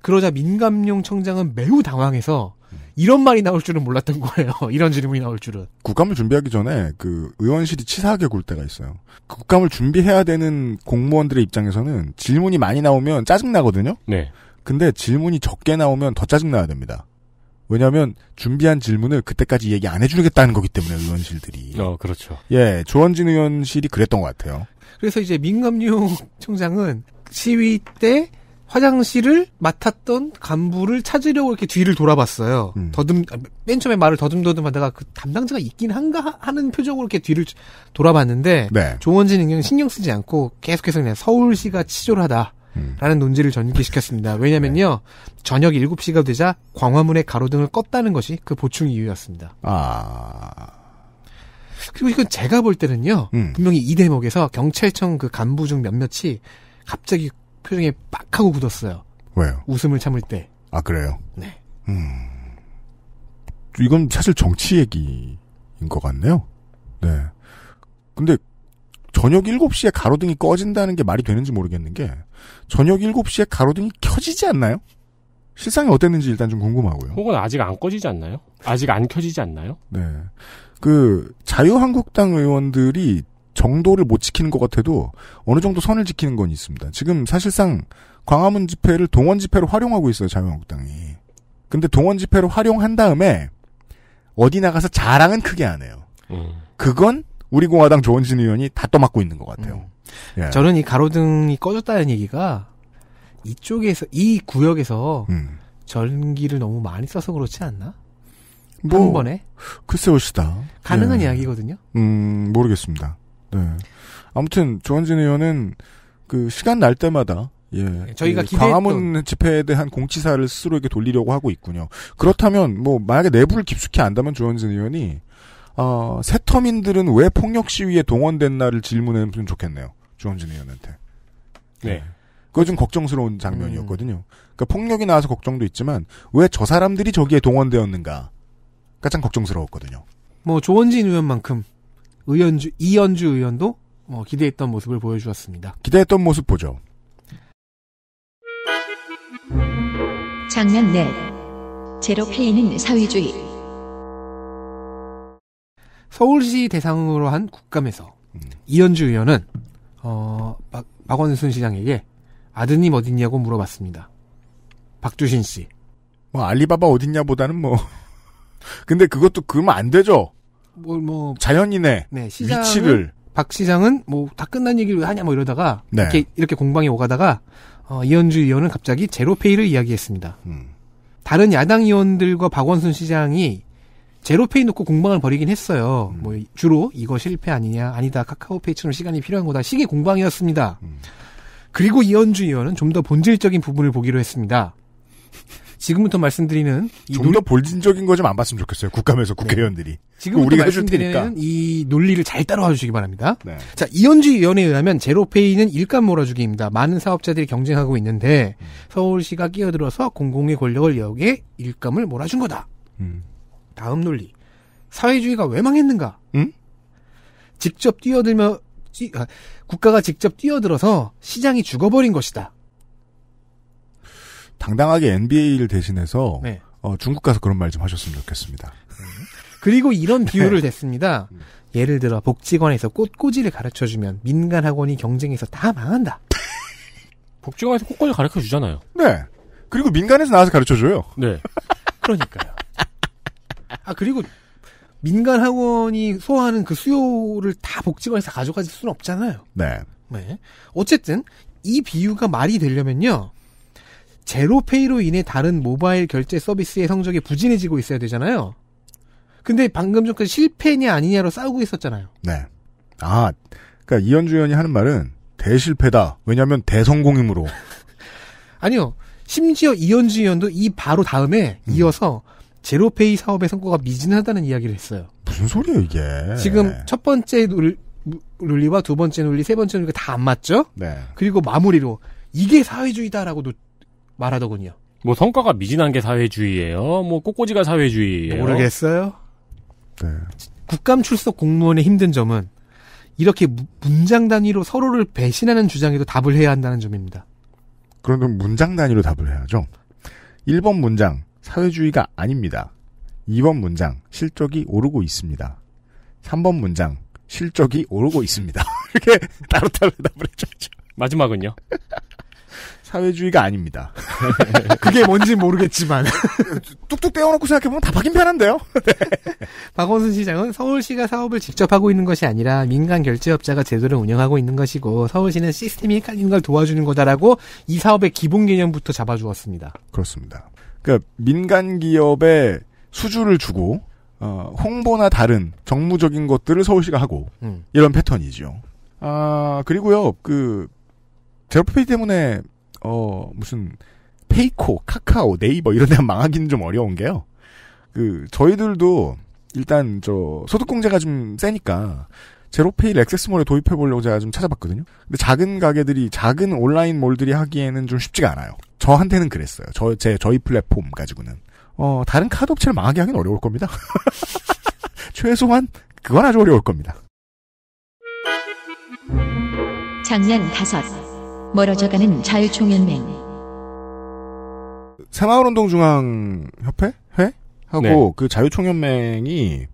그러자 민감용 청장은 매우 당황해서 이런 말이 나올 줄은 몰랐던 거예요. [LAUGHS] 이런 질문이 나올 줄은. 국감을 준비하기 전에 그 의원실이 치사하게 굴 때가 있어요. 그 국감을 준비해야 되는 공무원들의 입장에서는 질문이 많이 나오면 짜증나거든요? 네. 근데 질문이 적게 나오면 더 짜증나야 됩니다. 왜냐하면 준비한 질문을 그때까지 얘기 안 해주겠다는 거기 때문에 의원실들이. 어, 그렇죠. 예, 조원진 의원실이 그랬던 것 같아요. 그래서 이제 민감용 [LAUGHS] 총장은 시위 때 화장실을 맡았던 간부를 찾으려고 이렇게 뒤를 돌아봤어요. 음. 더듬 맨 처음에 말을 더듬더듬하다가 그 담당자가 있긴 한가 하는 표정으로 이렇게 뒤를 돌아봤는데 네. 조원진 의원은 신경 쓰지 않고 계속해서 그냥 서울시가 치졸하다. 라는 논지를 전개시켰습니다. 왜냐면요. 저녁 7시가 되자 광화문의 가로등을 껐다는 것이 그 보충 이유였습니다. 아. 그리고 이건 제가 볼 때는요. 음. 분명히 이 대목에서 경찰청 그 간부 중 몇몇이 갑자기 표정에빡 하고 굳었어요. 왜요? 웃음을 참을 때. 아, 그래요? 네. 음. 이건 사실 정치 얘기인 것 같네요. 네. 근데 저녁 7시에 가로등이 꺼진다는 게 말이 되는지 모르겠는 게 저녁 7시에 가로등이 켜지지 않나요? 실상이 어땠는지 일단 좀 궁금하고요. 혹은 아직 안 꺼지지 않나요? 아직 안 켜지지 않나요? 네. 그 자유한국당 의원들이 정도를 못 지키는 것 같아도 어느 정도 선을 지키는 건 있습니다. 지금 사실상 광화문 집회를 동원 집회로 활용하고 있어요, 자유한국당이. 근데 동원 집회로 활용한 다음에 어디 나가서 자랑은 크게 안 해요. 음. 그건 우리 공화당 조원진 의원이 다 떠맡고 있는 것 같아요. 음. 예. 저는 이 가로등이 꺼졌다는 얘기가 이쪽에서 이 구역에서 음. 전기를 너무 많이 써서 그렇지 않나? 뭐, 한 번에? 글쎄요, 시다. 가능한 예. 이야기거든요. 음, 모르겠습니다. 네. 아무튼 조원진 의원은 그 시간 날 때마다 예. 네, 저희가 그 광화문 집회에 대한 공치사를 스스로에게 돌리려고 하고 있군요. 그렇다면 뭐 만약에 내부를 깊숙이 안다면 조원진 의원이 어, 새터민들은 왜 폭력 시위에 동원됐나를 질문했으면 좋겠네요. 주원진 의원한테. 네. 네. 그거 좀 걱정스러운 장면이었거든요. 음. 그러니까 폭력이 나와서 걱정도 있지만 왜 저 사람들이 저기에 동원되었는가 가장 그러니까 걱정스러웠거든요. 뭐 조원진 의원만큼 의원주 이현주 의원도 뭐 기대했던 모습을 보여주었습니다. 기대했던 모습 보죠. 장면 넷 네. 제로페이는 사회주의 서울시 대상으로 한 국감에서 음. 이현주 의원은 어, 막, 박원순 시장에게 아드님 어딨냐고 물어봤습니다. 박주신 씨. 뭐 알리바바 어딨냐보다는 뭐. [LAUGHS] 근데 그것도 그러면 안 되죠. 뭐, 뭐 자연인의 네, 위치를 박 시장은 뭐 다 끝난 얘기를 왜 하냐 뭐 이러다가 네. 이렇게 이렇게 공방에 오가다가 어, 이현주 의원은 갑자기 제로페이를 이야기했습니다. 음. 다른 야당 의원들과 박원순 시장이 제로페이 놓고 공방을 벌이긴 했어요. 음. 뭐 주로 이거 실패 아니냐, 아니다, 카카오페이처럼 시간이 필요한 거다, 시계 공방이었습니다. 음. 그리고 이현주 의원은 좀 더 본질적인 부분을 보기로 했습니다. 지금부터 말씀드리는 좀 더 본질적인 거 좀 안 봤으면 좋겠어요. 국감에서 네. 국회의원들이. 네. 지금 우리가 말씀드리는 이 논리를 잘 따라와 주시기 바랍니다. 네. 자 이현주 의원에 의하면 제로페이는 일감 몰아주기입니다. 많은 사업자들이 경쟁하고 있는데 음. 서울시가 끼어들어서 공공의 권력을 여기에 일감을 몰아준 거다. 음. 다음 논리. 사회주의가 왜 망했는가? 응? 직접 뛰어들며 찌, 아, 국가가 직접 뛰어들어서 시장이 죽어버린 것이다. 당당하게 NBA를 대신해서 네. 어, 중국 가서 그런 말 좀 하셨으면 좋겠습니다. 음. 그리고 이런 비유를 [LAUGHS] 네. 댔습니다. 음. 예를 들어 복지관에서 꽃꽂이를 가르쳐주면 민간 학원이 경쟁해서 다 망한다. [LAUGHS] 복지관에서 꽃꽂이 가르쳐 주잖아요. 네. 그리고 민간에서 나와서 가르쳐 줘요. 네. [LAUGHS] 그러니까요. 아 그리고 민간 학원이 소화하는 그 수요를 다 복지관에서 가져가질 수는 없잖아요. 네. 네. 어쨌든 이 비유가 말이 되려면요. 제로페이로 인해 다른 모바일 결제 서비스의 성적이 부진해지고 있어야 되잖아요. 근데 방금 전까지 실패냐 아니냐로 싸우고 있었잖아요. 네. 아, 그러니까 이현주 의원이 하는 말은 대실패다. 왜냐하면 대성공이므로. [LAUGHS] 아니요. 심지어 이현주 의원도 이 바로 다음에 음. 이어서 제로페이 사업의 성과가 미진하다는 이야기를 했어요. 무슨 소리예요 이게? 지금 첫 번째 논, 리와두 번째 논리, 세 번째 논리가 다 안 맞죠? 네. 그리고 마무리로 이게 사회주의다라고도 말하더군요. 뭐 성과가 미진한 게 사회주의예요. 뭐 꼬꼬지가 사회주의예요. 모르겠어요. 네. 국감 출석 공무원의 힘든 점은 이렇게 문장 단위로 서로를 배신하는 주장에도 답을 해야 한다는 점입니다. 그런데 문장 단위로 답을 해야죠. 1번 문장. 사회주의가 아닙니다. 2번 문장 실적이 오르고 있습니다. 3번 문장 실적이 오르고 있습니다. [LAUGHS] 이렇게 따로따로 답을 해줘야죠. 마지막은요? 사회주의가 아닙니다. [LAUGHS] 그게 뭔지 모르겠지만 [LAUGHS] 뚝뚝 떼어놓고 생각해보면 다 바뀐 편한데요. 박원순 시장은 서울시가 사업을 직접 하고 있는 것이 아니라 민간 결제업자가 제도를 운영하고 있는 것이고 서울시는 시스템이 헷갈리는 걸 도와주는 거다라고 이 사업의 기본 개념부터 잡아주었습니다. 그렇습니다. 그러니까 민간 기업에 수주를 주고 어, 홍보나 다른 정무적인 것들을 서울시가 하고 음. 이런 패턴이죠. 아 그리고요 그 제로페이 때문에 어 무슨 페이코, 카카오, 네이버 이런 데 망하기는 좀 어려운 게요. 그 저희들도 일단 저 소득공제가 좀 세니까 제로페이 액세스몰에 도입해 보려고 제가 좀 찾아봤거든요. 근데 작은 가게들이 작은 온라인 몰들이 하기에는 좀 쉽지가 않아요. 저한테는 그랬어요. 저, 제, 저희 플랫폼 가지고는. 어, 다른 카드 업체를 망하게 하긴 어려울 겁니다. [LAUGHS] 최소한, 그건 아주 어려울 겁니다. 작년 다섯. 멀어져가는 자유총연맹. 새마을운동중앙협회? 회? 하고, 네. 그 자유총연맹이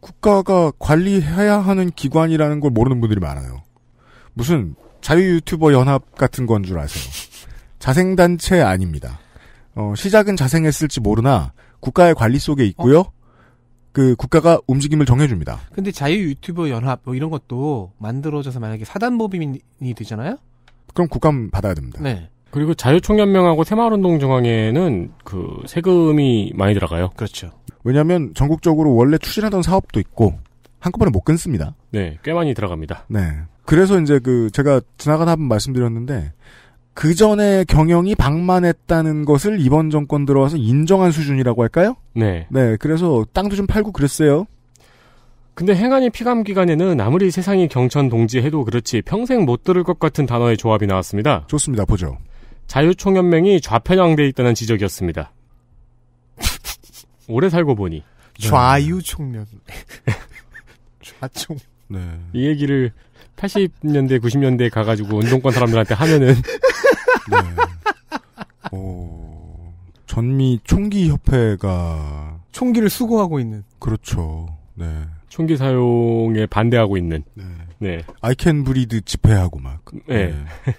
국가가 관리해야 하는 기관이라는 걸 모르는 분들이 많아요. 무슨 자유유튜버 연합 같은 건 줄 아세요? 자생단체 아닙니다. 어, 시작은 자생했을지 모르나 국가의 관리 속에 있고요. 어? 그 국가가 움직임을 정해줍니다. 근데 자유 유튜버 연합 뭐 이런 것도 만들어져서 만약에 사단법인이 되잖아요? 그럼 국감 받아야 됩니다. 네. 그리고 자유총연맹하고 새마을운동중앙에는그 세금이 많이 들어가요. 그렇죠. 왜냐하면 전국적으로 원래 추진하던 사업도 있고 한꺼번에 못 끊습니다. 네, 꽤 많이 들어갑니다. 네. 그래서 이제 그 제가 지나간 한번 말씀드렸는데 그 전에 경영이 방만했다는 것을 이번 정권 들어와서 인정한 수준이라고 할까요? 네. 네, 그래서 땅도 좀 팔고 그랬어요. 근데 행안위 피감 기간에는 아무리 세상이 경천 동지해도 그렇지 평생 못 들을 것 같은 단어의 조합이 나왔습니다. 좋습니다. 보죠. 자유총연맹이 좌편향돼 있다는 지적이었습니다. [LAUGHS] 오래 살고 보니 네. 좌유총연 [LAUGHS] 좌총 네. 이 얘기를 80년대 90년대 가가지고 운동권 사람들한테 하면은 [LAUGHS] 네. 어, 전미 총기 협회가 총기를 수거하고 있는. 그렇죠. 네. 총기 사용에 반대하고 있는. 네. 네. 아이캔 브리드 집회하고 막. 네.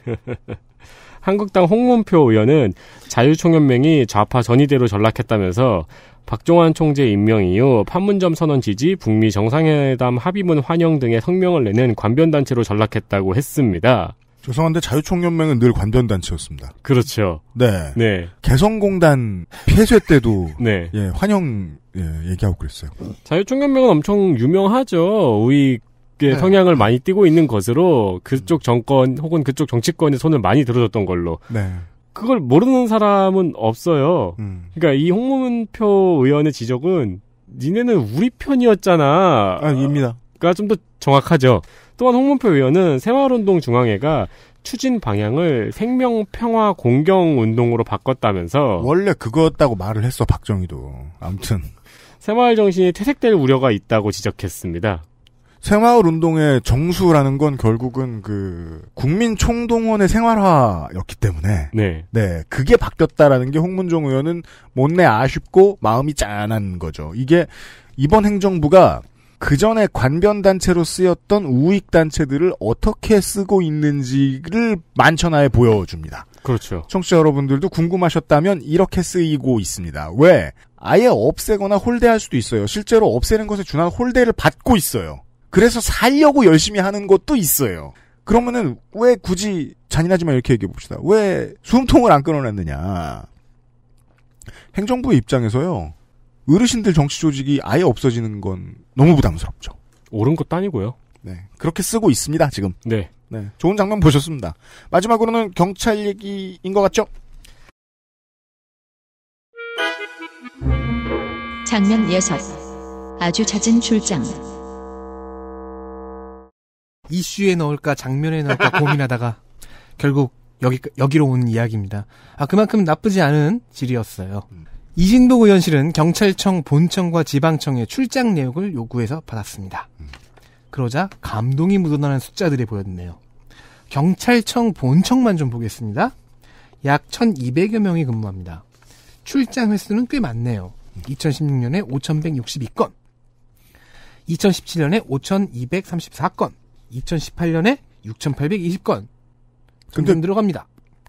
네. [LAUGHS] 한국당 홍문표 의원은 자유총연맹이 좌파 전위대로 전락했다면서 박종환 총재 임명 이후 판문점 선언 지지, 북미 정상회담 합의문 환영 등의 성명을 내는 관변단체로 전락했다고 했습니다. 죄송한데 자유총연맹은 늘 관변단체였습니다. 그렇죠. 네. 네. 개성공단 폐쇄 때도 [LAUGHS] 네. 예, 환영 예, 얘기하고 그랬어요. 자유총연맹은 엄청 유명하죠. 우익 네. 성향을 많이 띄고 있는 것으로 그쪽 정권 혹은 그쪽 정치권의 손을 많이 들어줬던 걸로. 네. 그걸 모르는 사람은 없어요. 음. 그러니까 이 홍문표 의원의 지적은 니네는 우리 편이었잖아. 아닙니다. 그러니까 좀 더 정확하죠. 또한 홍문표 의원은 새마을운동 중앙회가 추진 방향을 생명 평화 공경 운동으로 바꿨다면서 원래 그거였다고 말을 했어 박정희도 아무튼 새마을 정신이 퇴색될 우려가 있다고 지적했습니다. 새마을 운동의 정수라는 건 결국은 그 국민 총동원의 생활화였기 때문에 네, 네 그게 바뀌었다라는 게 홍문종 의원은 못내 아쉽고 마음이 짠한 거죠. 이게 이번 행정부가 그 전에 관변 단체로 쓰였던 우익 단체들을 어떻게 쓰고 있는지를 만천하에 보여줍니다. 그렇죠. 청취자 여러분들도 궁금하셨다면 이렇게 쓰이고 있습니다. 왜? 아예 없애거나 홀대할 수도 있어요. 실제로 없애는 것에 준한 홀대를 받고 있어요. 그래서 살려고 열심히 하는 것도 있어요. 그러면은 왜 굳이 잔인하지만 이렇게 얘기해 봅시다. 왜 숨통을 안 끊어냈느냐? 행정부의 입장에서요. 어르신들 정치 조직이 아예 없어지는 건 너무 부담스럽죠. 옳은 것도 아니고요. 네. 그렇게 쓰고 있습니다, 지금. 네. 네. 좋은 장면 보셨습니다. 마지막으로는 경찰 얘기인 것 같죠? 장면 6. 아주 잦은 출장. 이슈에 넣을까 장면에 넣을까 고민하다가 [LAUGHS] 결국 여기 여기로 온 이야기입니다. 아 그만큼 나쁘지 않은 질이었어요. 음. 이진복 의원실은 경찰청 본청과 지방청의 출장 내역을 요구해서 받았습니다. 그러자 감동이 묻어나는 숫자들이 보였네요. 경찰청 본청만 좀 보겠습니다. 약 1200여 명이 근무합니다. 출장 횟수는 꽤 많네요. 2016년에 5162건, 2017년에 5234건, 2018년에 6820건. 근데 들어갑니다.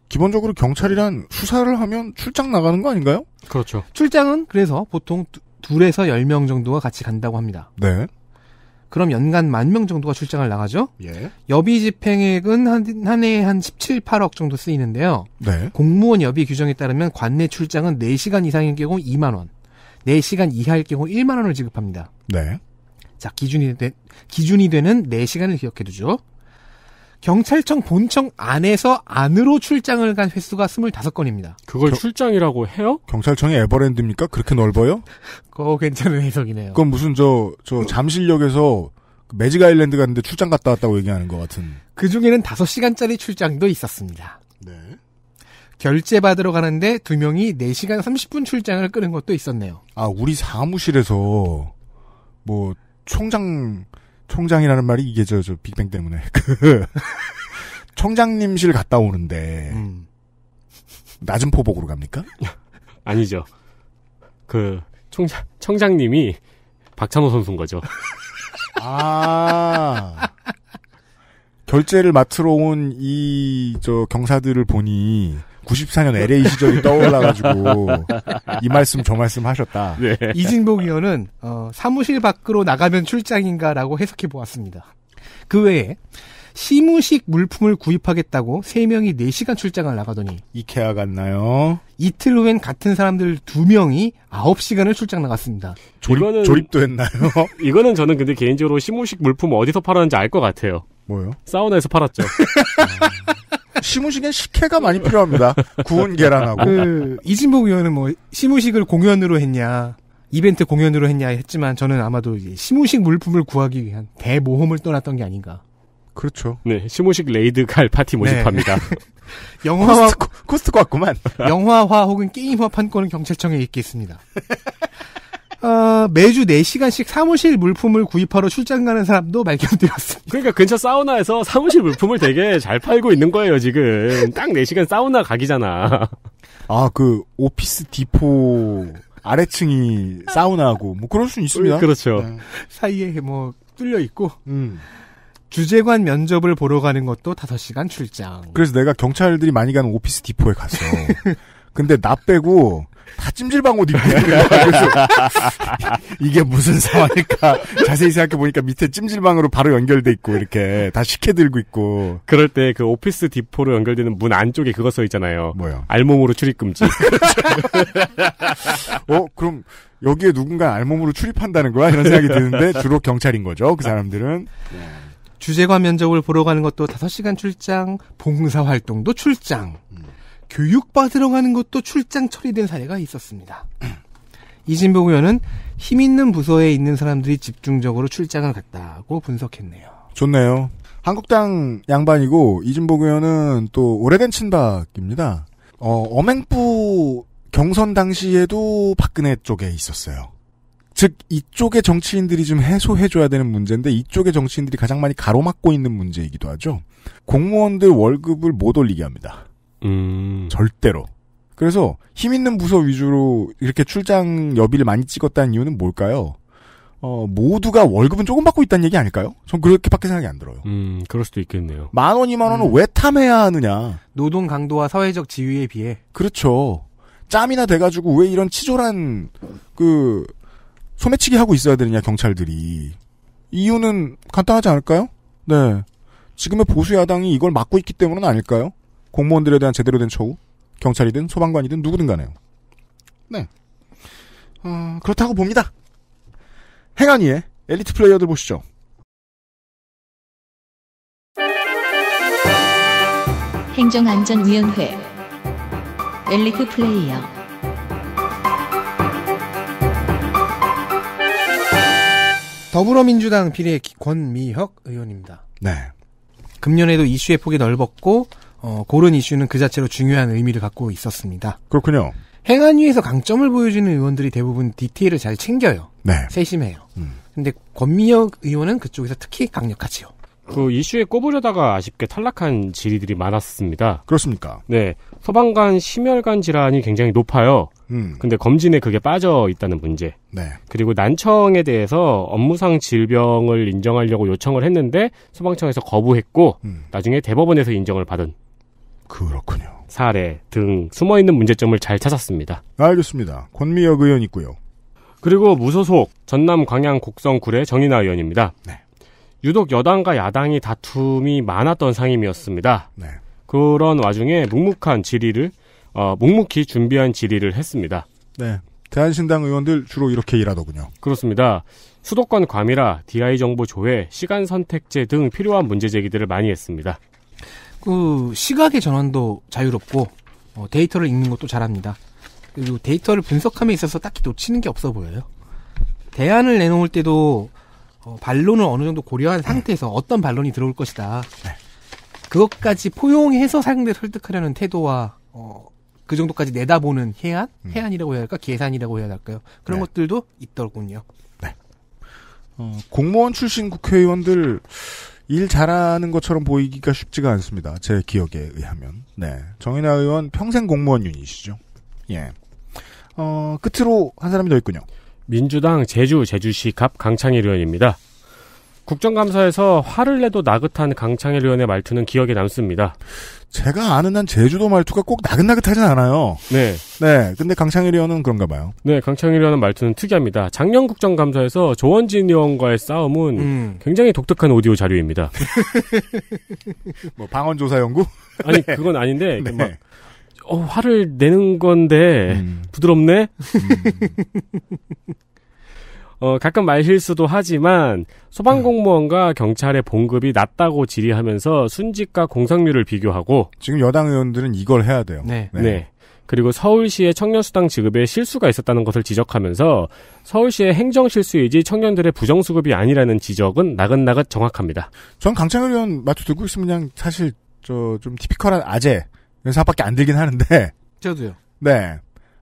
기본적으로 경찰이란 수사를 하면 출장 나가는 거 아닌가요? 그렇죠. 출장은 그래서 보통 둘에서 10명 정도가 같이 간다고 합니다. 네. 그럼 연간 만 명 정도가 출장을 나가죠? 예. 여비 집행액은 한, 한 해에 한 17, 8억 정도 쓰이는데요. 네. 공무원 여비 규정에 따르면 관내 출장은 4시간 이상일 경우 2만원, 4시간 이하일 경우 1만원을 지급합니다. 네. 자, 기준이, 되, 기준이 되는 4시간을 기억해 두죠. 경찰청 본청 안에서 안으로 출장을 간 횟수가 25건입니다. 그걸 겨, 출장이라고 해요? 경찰청이 에버랜드입니까? 그렇게 넓어요? 그거 괜찮은 해석이네요. 그건 무슨 저, 저 잠실역에서 매직 아일랜드 갔는데 출장 갔다 왔다고 얘기하는 것 같은. 그 중에는 5시간짜리 출장도 있었습니다. 네. 결제 받으러 가는데 두 명이 4시간 30분 출장을 끄는 것도 있었네요. 아, 우리 사무실에서 뭐 총장 총장이라는 말이 이게 저, 저 빅뱅 때문에 [LAUGHS] 그 총장님실 갔다 오는데 음. 낮은 포복으로 갑니까? [LAUGHS] 아니죠. 그 총장 청장님이 박찬호 선수인 거죠. 아 결제를 맡으러 온 이 저 경사들을 보니 94년 LA 시절이 떠올라가지고 [LAUGHS] 이 말씀 저 말씀 하셨다. 네. 이진복 의원은 어, 사무실 밖으로 나가면 출장인가라고 해석해 보았습니다. 그 외에 시무식 물품을 구입하겠다고 3명이 4시간 출장을 나가더니 이케아 갔나요? 이틀 후엔 같은 사람들 2명이 9시간을 출장 나갔습니다. 조립, 이거는, 조립도 했나요? [LAUGHS] 이거는 저는 근데 개인적으로 시무식 물품 어디서 팔았는지 알 것 같아요. 뭐요? 사우나에서 팔았죠. [LAUGHS] 시무식엔 식혜가 많이 필요합니다. 구운 계란하고. 그, 이진복 의원은 뭐, 시무식을 공연으로 했냐, 이벤트 공연으로 했냐 했지만 저는 아마도 시무식 물품을 구하기 위한 대모험을 떠났던 게 아닌가. 그렇죠. 네, 시무식 레이드 갈 파티 네. 모집합니다. 네. [LAUGHS] 영화화 코스트코, 코스트코 왔구만. 영화화 혹은 게임화 판권은 경찰청에 있겠습니다. [LAUGHS] 어, 매주 4시간씩 사무실 물품을 구입하러 출장 가는 사람도 발견되었습니다. 그러니까 근처 사우나에서 사무실 물품을 되게 잘 팔고 있는 거예요, 지금. 딱 4시간 사우나 가기잖아. 아, 그, 오피스 디포 아래층이 사우나하고, 뭐 그럴 수 있습니다. 그렇죠. 네. 사이에 뭐, 뚫려 있고, 음. 주재관 면접을 보러 가는 것도 5시간 출장. 그래서 내가 경찰들이 많이 가는 오피스 디포에 갔어. [LAUGHS] 근데 나 빼고, 다 찜질방 옷 입고 있는 거야. [LAUGHS] 이게 무슨 상황일까 자세히 생각해 보니까 밑에 찜질방으로 바로 연결돼 있고 이렇게 다 식혜 들고 있고 그럴 때 그 오피스 디포로 연결되는 문 안쪽에 그거 써 있잖아요. 뭐요? 알몸으로 출입 금지. [LAUGHS] 그렇죠. 어 그럼 여기에 누군가 알몸으로 출입한다는 거야 이런 생각이 드는데 주로 경찰인 거죠 그 사람들은. 네. 주제과 면접을 보러 가는 것도 5시간 출장, 봉사활동도 출장. 음. 교육받으러 가는 것도 출장 처리된 사례가 있었습니다. [CLEARS THROAT] 이진복 의원은 힘 있는 부서에 있는 사람들이 집중적으로 출장을 갔다고 분석했네요. 좋네요. 한국당 양반이고 이진복 의원은 또 오래된 친박입니다. 어, 엄행부 경선 당시에도 박근혜 쪽에 있었어요. 즉 이쪽의 정치인들이 좀 해소해줘야 되는 문제인데 이쪽의 정치인들이 가장 많이 가로막고 있는 문제이기도 하죠. 공무원들 월급을 못 올리게 합니다. 음. 절대로. 그래서 힘 있는 부서 위주로 이렇게 출장 여비를 많이 찍었다는 이유는 뭘까요? 어, 모두가 월급은 조금 받고 있다는 얘기 아닐까요? 전 그렇게밖에 생각이 안 들어요. 음, 그럴 수도 있겠네요. 만 원, 이만 원은 음. 왜 탐해야 하느냐? 노동 강도와 사회적 지위에 비해. 그렇죠. 짬이나 돼가지고 왜 이런 치졸한, 그, 소매치기 하고 있어야 되느냐, 경찰들이. 이유는 간단하지 않을까요? 네. 지금의 보수야당이 이걸 막고 있기 때문은 아닐까요? 공무원들에 대한 제대로 된 처우, 경찰이든 소방관이든 누구든 간에요. 네. 어, 그렇다고 봅니다. 행안위의 엘리트 플레이어들 보시죠. 행정안전위원회 엘리트 플레이어 더불어민주당 비례 권미혁 의원입니다. 네. 금년에도 이슈의 폭이 넓었고 어, 고른 이슈는 그 자체로 중요한 의미를 갖고 있었습니다. 그렇군요. 행안위에서 강점을 보여주는 의원들이 대부분 디테일을 잘 챙겨요. 네. 세심해요. 음. 근데 권미혁 의원은 그쪽에서 특히 강력하지요. 그 이슈에 꼽으려다가 아쉽게 탈락한 질의들이 많았습니다. 그렇습니까? 네. 소방관 심혈관 질환이 굉장히 높아요. 음. 근데 검진에 그게 빠져 있다는 문제. 네. 그리고 난청에 대해서 업무상 질병을 인정하려고 요청을 했는데 소방청에서 거부했고 음. 나중에 대법원에서 인정을 받은 그렇군요. 사례 등 숨어있는 문제점을 잘 찾았습니다. 알겠습니다. 권미혁 의원 있고요. 그리고 무소속 전남 광양 곡성구례 정인아 의원입니다. 네. 유독 여당과 야당이 다툼이 많았던 상임이었습니다. 네. 그런 와중에 묵묵한 질의를 어, 묵묵히 준비한 질의를 했습니다. 네. 대한신당 의원들 주로 이렇게 일하더군요. 그렇습니다. 수도권 과밀화, DI 정보 조회, 시간 선택제 등 필요한 문제 제기들을 많이 했습니다. 그 시각의 전환도 자유롭고 어, 데이터를 읽는 것도 잘합니다. 그리고 데이터를 분석함에 있어서 딱히 놓치는 게 없어 보여요. 대안을 내놓을 때도 어, 반론을 어느 정도 고려한 네. 상태에서 어떤 반론이 들어올 것이다. 네. 그것까지 포용해서 상대 설득하려는 태도와 어, 그 정도까지 내다보는 해안, 음. 해안이라고 해야 할까, 계산이라고 해야 할까요? 그런 네. 것들도 있더군요. 네. 어, 공무원 출신 국회의원들 일 잘하는 것처럼 보이기가 쉽지가 않습니다. 제 기억에 의하면. 네. 정인하 의원 평생 공무원 윤이시죠. 예. 어, 끝으로 한 사람이 더 있군요. 민주당 제주 제주시 갑 강창일 의원입니다. 국정감사에서 화를 내도 나긋한 강창일 의원의 말투는 기억에 남습니다. 제가 아는 한 제주도 말투가 꼭 나긋나긋하진 않아요. 네. 네. 근데 강창일 의원은 그런가 봐요. 네. 강창일 의원의 말투는 특이합니다. 작년 국정감사에서 조원진 의원과의 싸움은 음. 굉장히 독특한 오디오 자료입니다. [LAUGHS] 뭐 방언조사 연구? 아니 [LAUGHS] 네. 그건 아닌데 네. 막 어, 화를 내는 건데 음. 부드럽네. 음. 어, 가끔 말실수도 하지만 소방공무원과 네. 경찰의 봉급이 낮다고 질의하면서 순직과 공상률을 비교하고 지금 여당 의원들은 이걸 해야 돼요. 네. 네. 네. 그리고 서울시의 청년수당 지급에 실수가 있었다는 것을 지적하면서 서울시의 행정 실수이지 청년들의 부정수급이 아니라는 지적은 나긋나긋 정확합니다. 전 강창현 의원 마트 들고 있으면 그냥 사실 저 좀 티피컬한 아재 연사밖에 안 들긴 하는데 저도요. 네.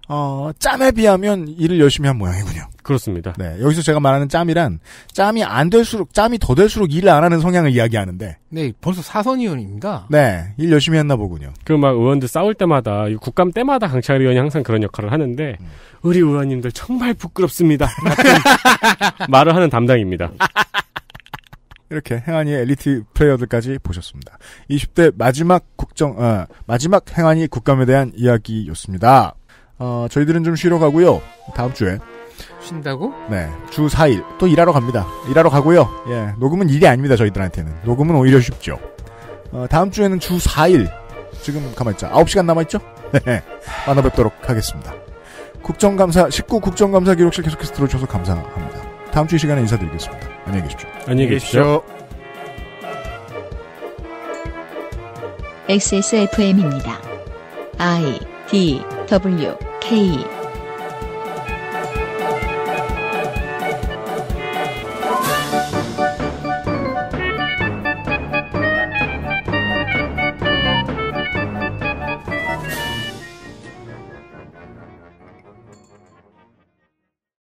어, 짬에 비하면 일을 열심히 한 모양이군요. 그렇습니다. 네, 여기서 제가 말하는 짬이란 짬이 안 될수록 짬이 더 될수록 일을 안 하는 성향을 이야기하는데. 네, 벌써 사선 의원입니다. 네, 일 열심히 했나 보군요. 그막 의원들 싸울 때마다 국감 때마다 강철 의원이 항상 그런 역할을 하는데 음. 우리 의원님들 정말 부끄럽습니다. [LAUGHS] 말을 하는 담당입니다. 이렇게 행안위의 엘리트 플레이어들까지 보셨습니다. 20대 마지막 국정, 어, 마지막 행안위 국감에 대한 이야기였습니다. 어, 저희들은 좀 쉬러 가고요. 다음 주에. 쉰다고? 네. 주 4일. 또 일하러 갑니다. 일하러 가고요. 예. 녹음은 일이 아닙니다. 저희들한테는. 녹음은 오히려 쉽죠. 어, 다음 주에는 주 4일. 지금 가만있자. 9시간 남아있죠? 네, 네. 만나뵙도록 하겠습니다. 국정감사, 19 국정감사 기록실 계속해서 들어주셔서 감사합니다. 다음 주이 시간에 인사드리겠습니다. 안녕히 계십시오. 안녕히 계십시오. XSFM입니다. I D W K